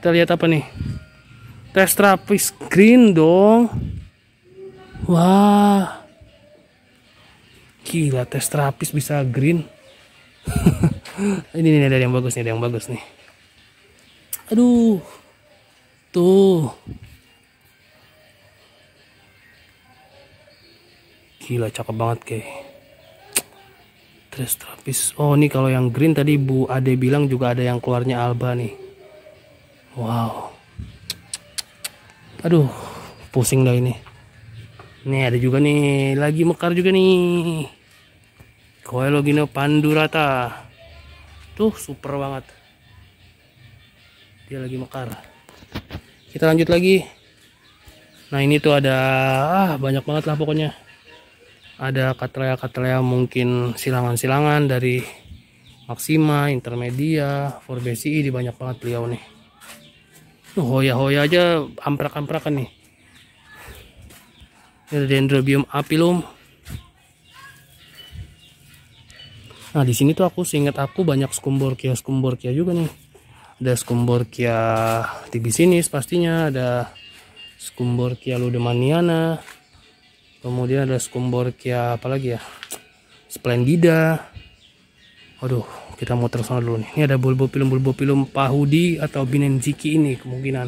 [SPEAKER 1] kita lihat apa nih testrapis green dong wah gila tes terapis bisa green <laughs> ini nih ada yang bagus nih ada yang bagus nih aduh tuh gila cakep banget kayak tes terapis oh nih kalau yang green tadi Bu Ade bilang juga ada yang keluarnya alba nih wow aduh pusing dah ini nih ada juga nih lagi mekar juga nih Coelogino pandurata. Tuh super banget. Dia lagi mekar. Kita lanjut lagi. Nah, ini tuh ada ah banyak banget lah pokoknya. Ada katlea-katlea mungkin silangan-silangan dari Maxima, Intermedia, Forbesi di banyak banget beliau nih. Tuh hoya-hoya aja amprak-amprakan nih. Ini ada Dendrobium apilum Nah di sini tuh aku seingat aku banyak kia skumbor kia juga nih. Ada skumborkia ini, pastinya, ada kia ludemaniana, kemudian ada kia apa lagi ya? Splendida. Aduh kita mau sana dulu nih. Ini ada bulbopilum bulbopilum pahudi atau binenziki ini kemungkinan.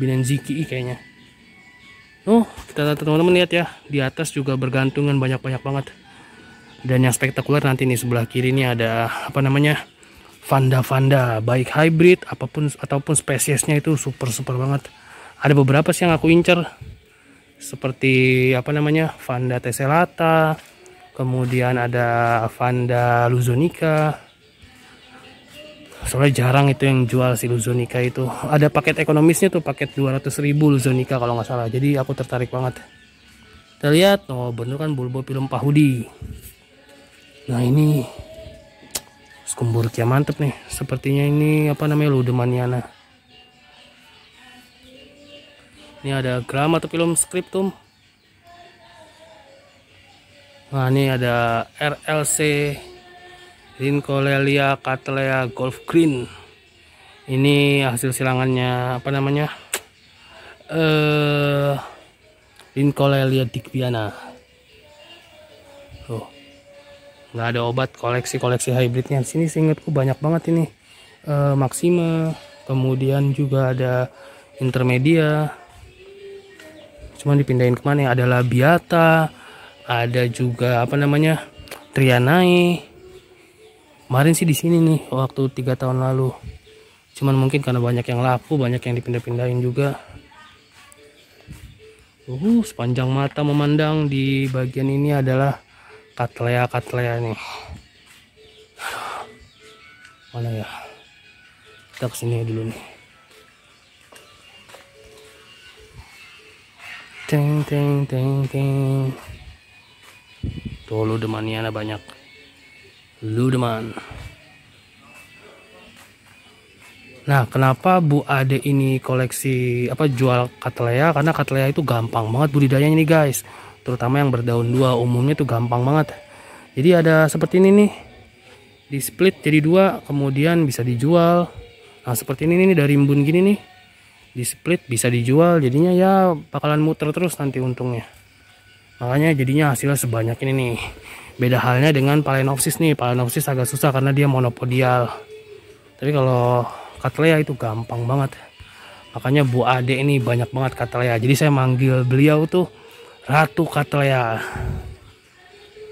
[SPEAKER 1] Binenziki kayaknya. Oh, kita teman-teman lihat ya, di atas juga bergantungan banyak-banyak banget dan yang spektakuler nanti nih sebelah kiri ini ada apa namanya Vanda-Vanda baik hybrid apapun ataupun spesiesnya itu super super banget ada beberapa sih yang aku incer seperti apa namanya Vanda Teselata kemudian ada Vanda Luzonica soalnya jarang itu yang jual si Luzonica itu ada paket ekonomisnya tuh paket 200 ribu Luzonica kalau nggak salah jadi aku tertarik banget kita lihat oh bener kan bulbo film Pahudi nah ini skumburk ya mantep nih sepertinya ini apa namanya ludemaniana ini ada gram atau film scriptum nah ini ada RLC Rincolelia Catlea Golf Green ini hasil silangannya apa namanya eh uh, Rincolelia Digbiana nggak ada obat koleksi-koleksi hybridnya di sini seingatku banyak banget ini e, Maxima kemudian juga ada Intermedia cuman dipindahin kemana ya ada Labiata ada juga apa namanya Trianae kemarin sih di sini nih waktu tiga tahun lalu cuman mungkin karena banyak yang laku banyak yang dipindah-pindahin juga uh sepanjang mata memandang di bagian ini adalah katlea katlea nih mana ya kita kesini dulu nih teng teng teng teng tuh lu demannya ada banyak lu deman nah kenapa Bu Ade ini koleksi apa jual katlea karena katlea itu gampang banget budidayanya nih guys terutama yang berdaun dua umumnya tuh gampang banget jadi ada seperti ini nih di split jadi dua kemudian bisa dijual nah seperti ini nih dari embun gini nih di split bisa dijual jadinya ya bakalan muter terus nanti untungnya makanya jadinya hasilnya sebanyak ini nih beda halnya dengan palenopsis nih palenopsis agak susah karena dia monopodial tapi kalau katlea itu gampang banget makanya Bu Ade ini banyak banget katlea jadi saya manggil beliau tuh Ratu Katlea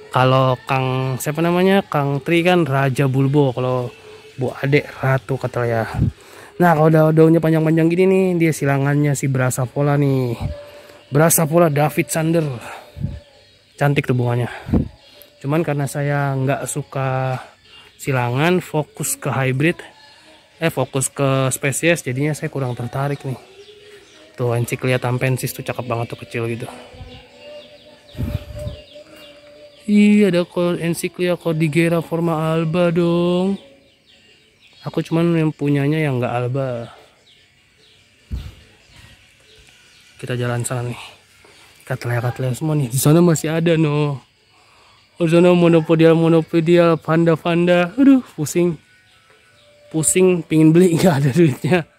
[SPEAKER 1] kalau Kang siapa namanya Kang Tri kan Raja Bulbo kalau Bu Adek Ratu Katlea nah kalau daun daunnya panjang-panjang gini nih dia silangannya si berasa pola nih berasa pola David Sander cantik tuh bunganya cuman karena saya nggak suka silangan fokus ke hybrid eh fokus ke spesies jadinya saya kurang tertarik nih tuh enciclia sih tuh cakep banget tuh kecil gitu Iya ada ensiklia Cordigera forma alba dong. Aku cuman yang punyanya yang nggak alba. Kita jalan sana nih. Katelia-katelia semua nih. Di sana masih ada no. Oh, sana monopodial monopodial panda panda. Aduh pusing. Pusing pingin beli <laughs> nggak ada duitnya. <laughs>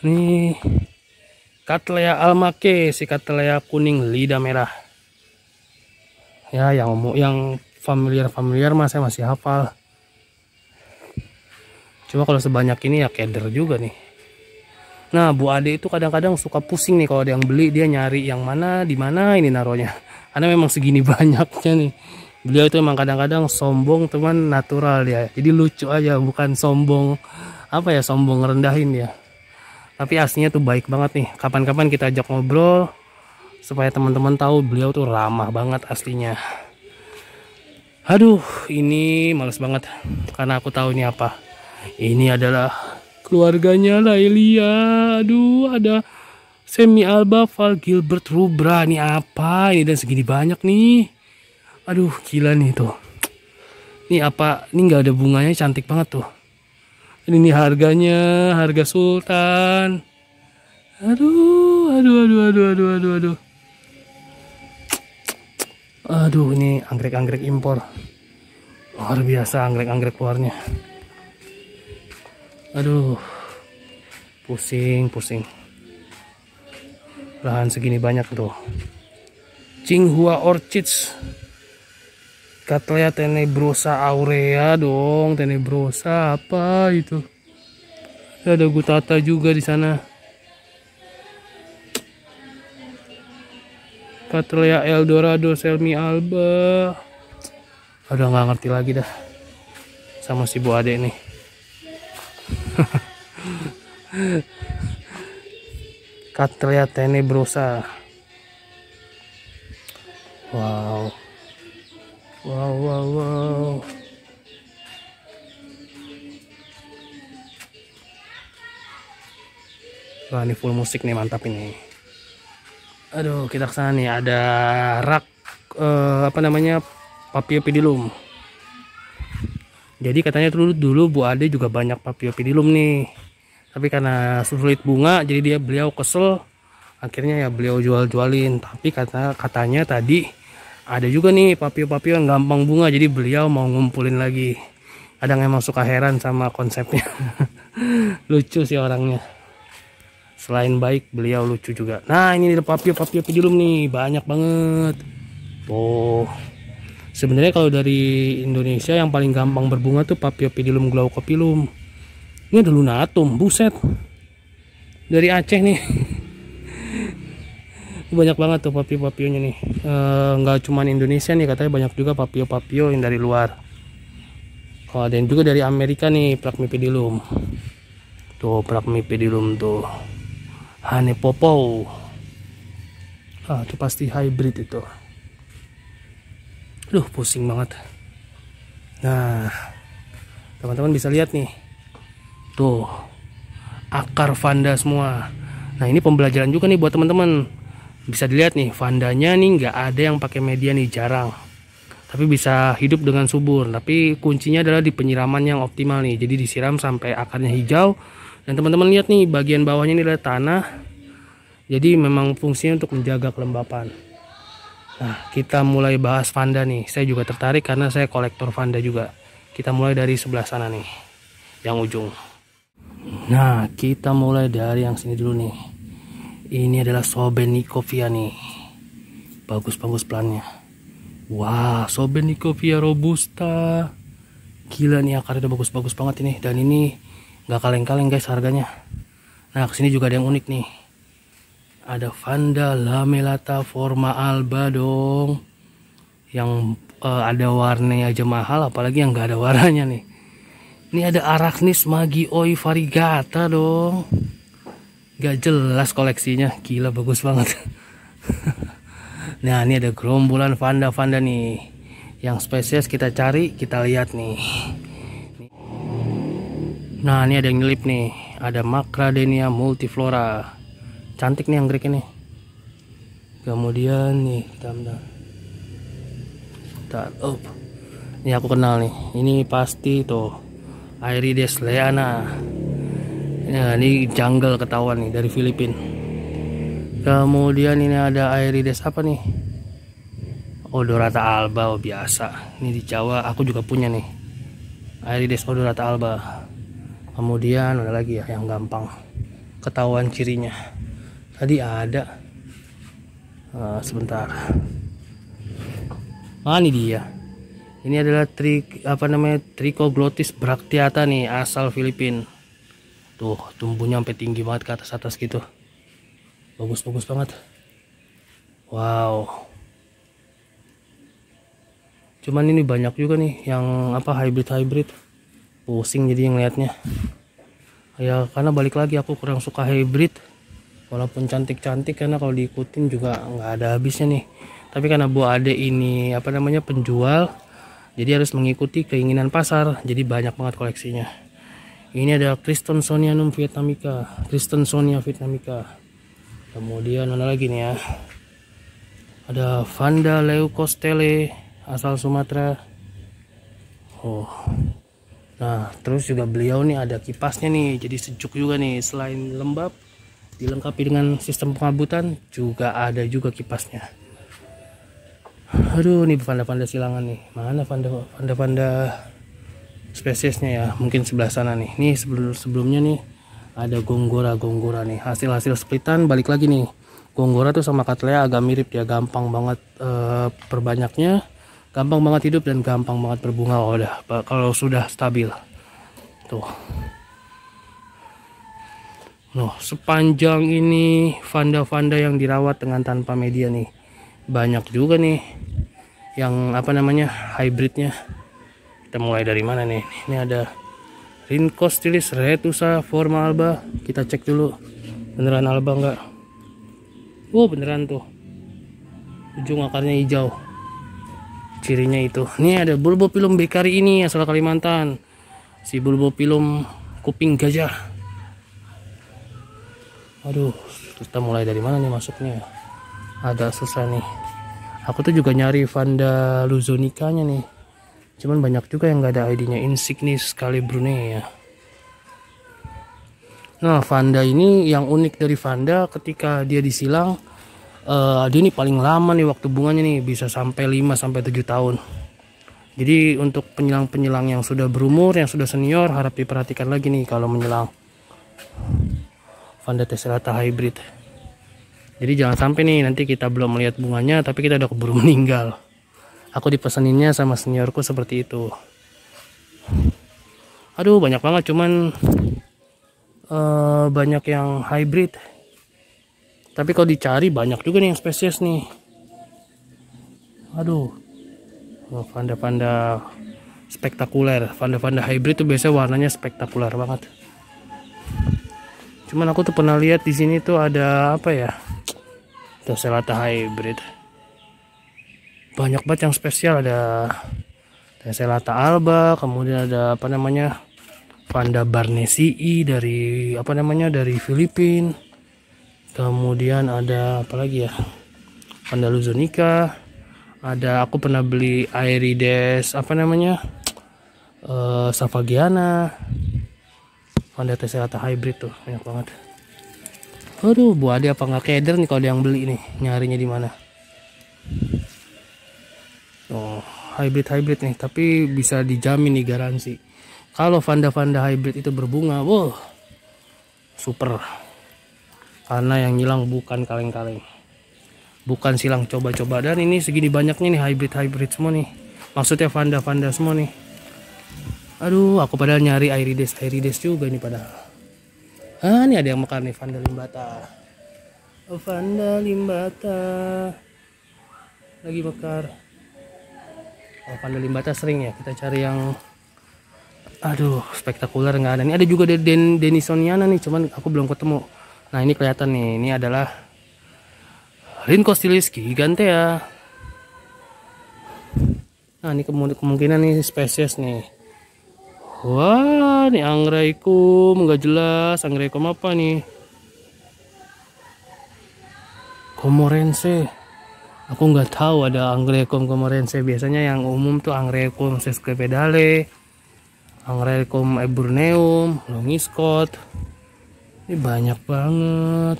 [SPEAKER 1] nih Katlea almake si katlea kuning lidah merah ya yang yang familiar familiar mas saya masih hafal cuma kalau sebanyak ini ya keder juga nih nah Bu Ade itu kadang-kadang suka pusing nih kalau ada yang beli dia nyari yang mana di mana ini naronya. karena memang segini <laughs> banyaknya nih beliau itu memang kadang-kadang sombong teman natural ya jadi lucu aja bukan sombong apa ya sombong rendahin ya tapi aslinya tuh baik banget nih kapan-kapan kita ajak ngobrol supaya teman-teman tahu beliau tuh ramah banget aslinya aduh ini males banget karena aku tahu ini apa ini adalah keluarganya Lailia aduh ada Semi Alba Val Gilbert Rubra ini apa ini dan segini banyak nih aduh gila nih tuh ini apa ini nggak ada bunganya cantik banget tuh ini nih harganya harga sultan aduh aduh aduh aduh aduh aduh aduh aduh ini anggrek-anggrek impor luar biasa anggrek-anggrek luarnya aduh pusing pusing lahan segini banyak tuh Cinghua Orchids katanya tenebrosa aurea dong tenebrosa apa itu ya, ada gutata juga di sana Katanya Eldorado Selmi Alba Ada nggak ngerti lagi dah sama si Bu Ade nih <laughs> Katanya Tenebrosa wow wow wow wow wah ini full musik nih mantap ini aduh kita kesana nih ada rak eh, apa namanya papiopidilum. jadi katanya dulu dulu Bu Ade juga banyak papiopidilum nih tapi karena sulit bunga jadi dia beliau kesel akhirnya ya beliau jual-jualin tapi kata katanya tadi ada juga nih papio-papio yang gampang bunga jadi beliau mau ngumpulin lagi kadang emang suka heran sama konsepnya <laughs> lucu sih orangnya selain baik beliau lucu juga nah ini ada papio-papio pedulum nih banyak banget Oh, sebenarnya kalau dari Indonesia yang paling gampang berbunga tuh papio pedulum glaucopilum ini ada lunatum buset dari Aceh nih <laughs> banyak banget tuh papio-papionya nih eh, nggak e, cuman Indonesia nih katanya banyak juga papio-papio yang dari luar oh, yang juga dari Amerika nih Pragmipedilum tuh Pragmipedilum tuh Hanepopo ah itu pasti hybrid itu Duh pusing banget Nah Teman-teman bisa lihat nih Tuh Akar vanda semua Nah ini pembelajaran juga nih buat teman-teman bisa dilihat nih vandanya nih nggak ada yang pakai media nih jarang tapi bisa hidup dengan subur tapi kuncinya adalah di penyiraman yang optimal nih jadi disiram sampai akarnya hijau dan teman-teman lihat nih bagian bawahnya ini adalah tanah jadi memang fungsinya untuk menjaga kelembapan nah kita mulai bahas vanda nih saya juga tertarik karena saya kolektor vanda juga kita mulai dari sebelah sana nih yang ujung nah kita mulai dari yang sini dulu nih ini adalah Nikovia nih bagus-bagus plannya wah soben Nikovia robusta gila nih akarnya udah bagus-bagus banget ini dan ini gak kaleng-kaleng guys harganya nah kesini juga ada yang unik nih ada Vanda Lamelata forma alba dong yang uh, ada warnanya aja mahal apalagi yang gak ada warnanya nih ini ada Arachnis Magioi varigata dong gak jelas koleksinya gila bagus banget nah ini ada gerombolan vanda-vanda nih yang spesies kita cari kita lihat nih nah ini ada yang nyelip nih ada macradenia multiflora cantik nih yang greek ini kemudian nih kita ambil bentar up ini aku kenal nih ini pasti tuh Airides leana Nah, ini jungle ketahuan nih dari Filipina. Kemudian ini ada airides apa nih? Odorata alba oh, biasa. Ini di Jawa aku juga punya nih. Airides odorata alba. Kemudian ada lagi ya yang gampang ketahuan cirinya. Tadi ada. Uh, sebentar. Ah ini dia. Ini adalah trik apa namanya? Trichoglotis bracteata nih asal Filipina tuh tumbuhnya sampai tinggi banget ke atas-atas gitu bagus-bagus banget wow cuman ini banyak juga nih yang apa hybrid-hybrid pusing jadi yang ngeliatnya ya karena balik lagi aku kurang suka hybrid walaupun cantik-cantik karena kalau diikutin juga nggak ada habisnya nih tapi karena Bu Ade ini apa namanya penjual jadi harus mengikuti keinginan pasar jadi banyak banget koleksinya ini ada Num vietnamica Sonia vietnamica kemudian mana lagi nih ya ada Vanda leucostele asal Sumatera oh nah terus juga beliau nih ada kipasnya nih jadi sejuk juga nih selain lembab dilengkapi dengan sistem pengabutan juga ada juga kipasnya aduh nih panda-panda silangan nih mana panda-panda spesiesnya ya mungkin sebelah sana nih ini sebelum sebelumnya nih ada gonggora gonggora nih hasil hasil splitan balik lagi nih gonggora tuh sama katlea agak mirip dia ya, gampang banget e, perbanyaknya gampang banget hidup dan gampang banget berbunga kalau oh, udah kalau sudah stabil tuh No sepanjang ini vanda vanda yang dirawat dengan tanpa media nih banyak juga nih yang apa namanya hybridnya kita mulai dari mana nih ini ada Rinko Stilis Retusa Forma Alba kita cek dulu beneran Alba enggak wow beneran tuh ujung akarnya hijau cirinya itu ini ada bulbopilum bekari ini asal Kalimantan si bulbopilum kuping gajah aduh kita mulai dari mana nih masuknya agak susah nih aku tuh juga nyari Vanda Luzonikanya nih cuman banyak juga yang nggak ada ID-nya Insignis sekali Brunei ya nah Vanda ini yang unik dari Vanda ketika dia disilang uh, dia ini paling lama nih waktu bunganya nih bisa sampai 5 sampai 7 tahun jadi untuk penyilang-penyilang yang sudah berumur yang sudah senior harap diperhatikan lagi nih kalau menyelang Vanda Tesselata Hybrid jadi jangan sampai nih nanti kita belum melihat bunganya tapi kita udah keburu <laughs> meninggal aku dipeseninnya sama seniorku seperti itu aduh banyak banget cuman uh, banyak yang hybrid tapi kalau dicari banyak juga nih yang spesies nih aduh oh, panda-panda spektakuler panda-panda hybrid tuh biasanya warnanya spektakuler banget cuman aku tuh pernah lihat di sini tuh ada apa ya Toselata hybrid banyak banget yang spesial ada teselata Alba kemudian ada apa namanya Panda barnesi dari apa namanya dari filipin kemudian ada apa lagi ya Panda Luzonica ada aku pernah beli Airides apa namanya e, eh, Savagiana panda teselata hybrid tuh banyak banget aduh Bu dia apa nggak keder nih kalau yang beli nih nyarinya di mana oh hybrid hybrid nih tapi bisa dijamin nih garansi kalau Vanda Vanda hybrid itu berbunga wow super karena yang hilang bukan kaleng-kaleng bukan silang coba-coba dan ini segini banyaknya nih hybrid-hybrid semua nih maksudnya Vanda-Vanda semua nih aduh aku padahal nyari Irides Irides juga nih padahal ah ini ada yang makan nih Vanda Limbata Vanda oh, Limbata lagi bakar kalau pandu limbata sering ya kita cari yang aduh spektakuler nggak ada ini ada juga Den Denisoniana nih cuman aku belum ketemu nah ini kelihatan nih ini adalah Rinko Gigante ya. nah ini kemungkinan nih spesies nih wah ini anggrekum nggak jelas anggrekum apa nih komorense aku nggak tahu ada anggrekum kemarin saya biasanya yang umum tuh anggrekum sesquipedale anggrekum eburneum longiscot ini banyak banget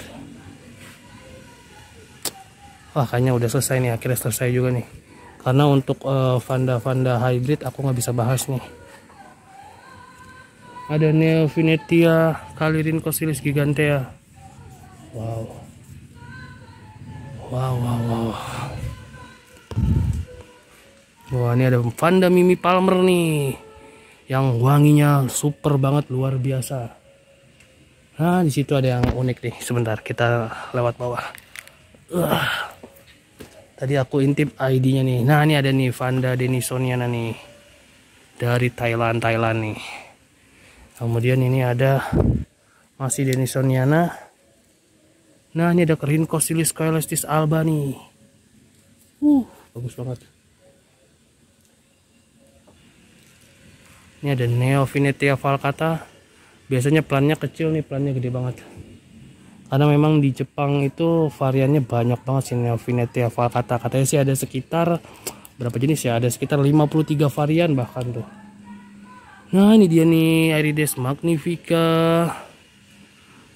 [SPEAKER 1] wah kayaknya udah selesai nih akhirnya selesai juga nih karena untuk vanda vanda vanda hybrid aku nggak bisa bahas nih ada Neofinetia kalirin kosilis Gigantea wow Wow, wow, wow. Wah, ini ada Vanda Mimi Palmer nih. Yang wanginya super banget luar biasa. Nah, di situ ada yang unik nih. Sebentar, kita lewat bawah. Uh. Tadi aku intip ID-nya nih. Nah, ini ada nih Vanda Denisoniana nih. Dari Thailand, Thailand nih. Kemudian ini ada masih Denisoniana Nah ini ada Rhincosilis coelestis alba nih. Uh, bagus banget. Ini ada Neofinetia falcata. Biasanya plannya kecil nih, plannya gede banget. Karena memang di Jepang itu variannya banyak banget sih Neofinetia falcata. Katanya sih ada sekitar berapa jenis ya? Ada sekitar 53 varian bahkan tuh. Nah ini dia nih Irides magnifica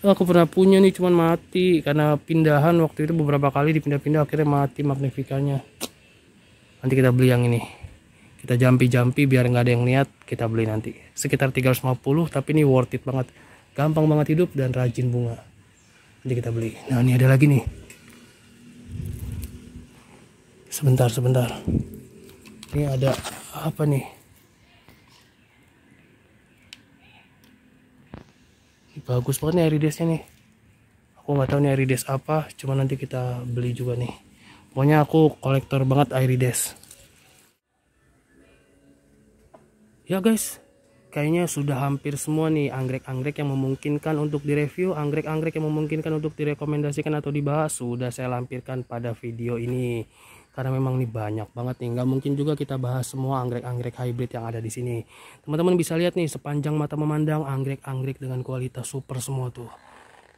[SPEAKER 1] aku pernah punya nih cuman mati karena pindahan waktu itu beberapa kali dipindah-pindah akhirnya mati magnifikannya nanti kita beli yang ini kita jampi-jampi biar nggak ada yang lihat kita beli nanti sekitar 350 tapi ini worth it banget gampang banget hidup dan rajin bunga nanti kita beli nah ini ada lagi nih sebentar sebentar ini ada apa nih bagus banget nih iridesnya nih aku nggak tahu nih irides apa cuma nanti kita beli juga nih pokoknya aku kolektor banget irides. ya guys kayaknya sudah hampir semua nih anggrek-anggrek yang memungkinkan untuk direview anggrek-anggrek yang memungkinkan untuk direkomendasikan atau dibahas sudah saya lampirkan pada video ini karena memang ini banyak banget nih nggak mungkin juga kita bahas semua anggrek-anggrek hybrid yang ada di sini teman-teman bisa lihat nih sepanjang mata memandang anggrek-anggrek dengan kualitas super semua tuh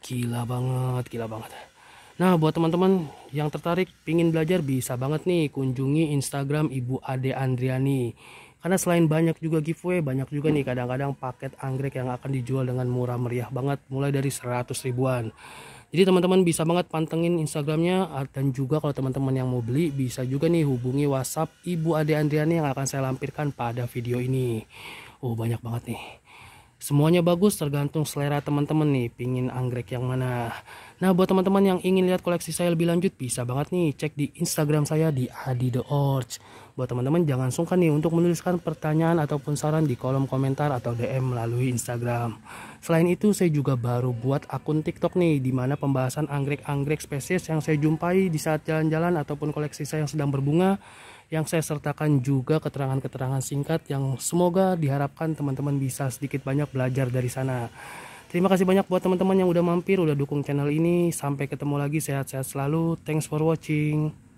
[SPEAKER 1] gila banget gila banget Nah buat teman-teman yang tertarik pingin belajar bisa banget nih kunjungi Instagram Ibu Ade Andriani karena selain banyak juga giveaway banyak juga nih kadang-kadang paket anggrek yang akan dijual dengan murah meriah banget mulai dari 100 ribuan jadi teman-teman bisa banget pantengin Instagramnya ah, dan juga kalau teman-teman yang mau beli bisa juga nih hubungi WhatsApp Ibu Ade Andriani yang akan saya lampirkan pada video ini. Oh banyak banget nih. Semuanya bagus tergantung selera teman-teman nih pingin anggrek yang mana. Nah buat teman-teman yang ingin lihat koleksi saya lebih lanjut bisa banget nih cek di Instagram saya di Adi The Orch buat teman-teman jangan sungkan nih untuk menuliskan pertanyaan ataupun saran di kolom komentar atau DM melalui Instagram. Selain itu saya juga baru buat akun TikTok nih di mana pembahasan anggrek-anggrek spesies yang saya jumpai di saat jalan-jalan ataupun koleksi saya yang sedang berbunga yang saya sertakan juga keterangan-keterangan singkat yang semoga diharapkan teman-teman bisa sedikit banyak belajar dari sana. Terima kasih banyak buat teman-teman yang udah mampir, udah dukung channel ini. Sampai ketemu lagi, sehat-sehat selalu. Thanks for watching.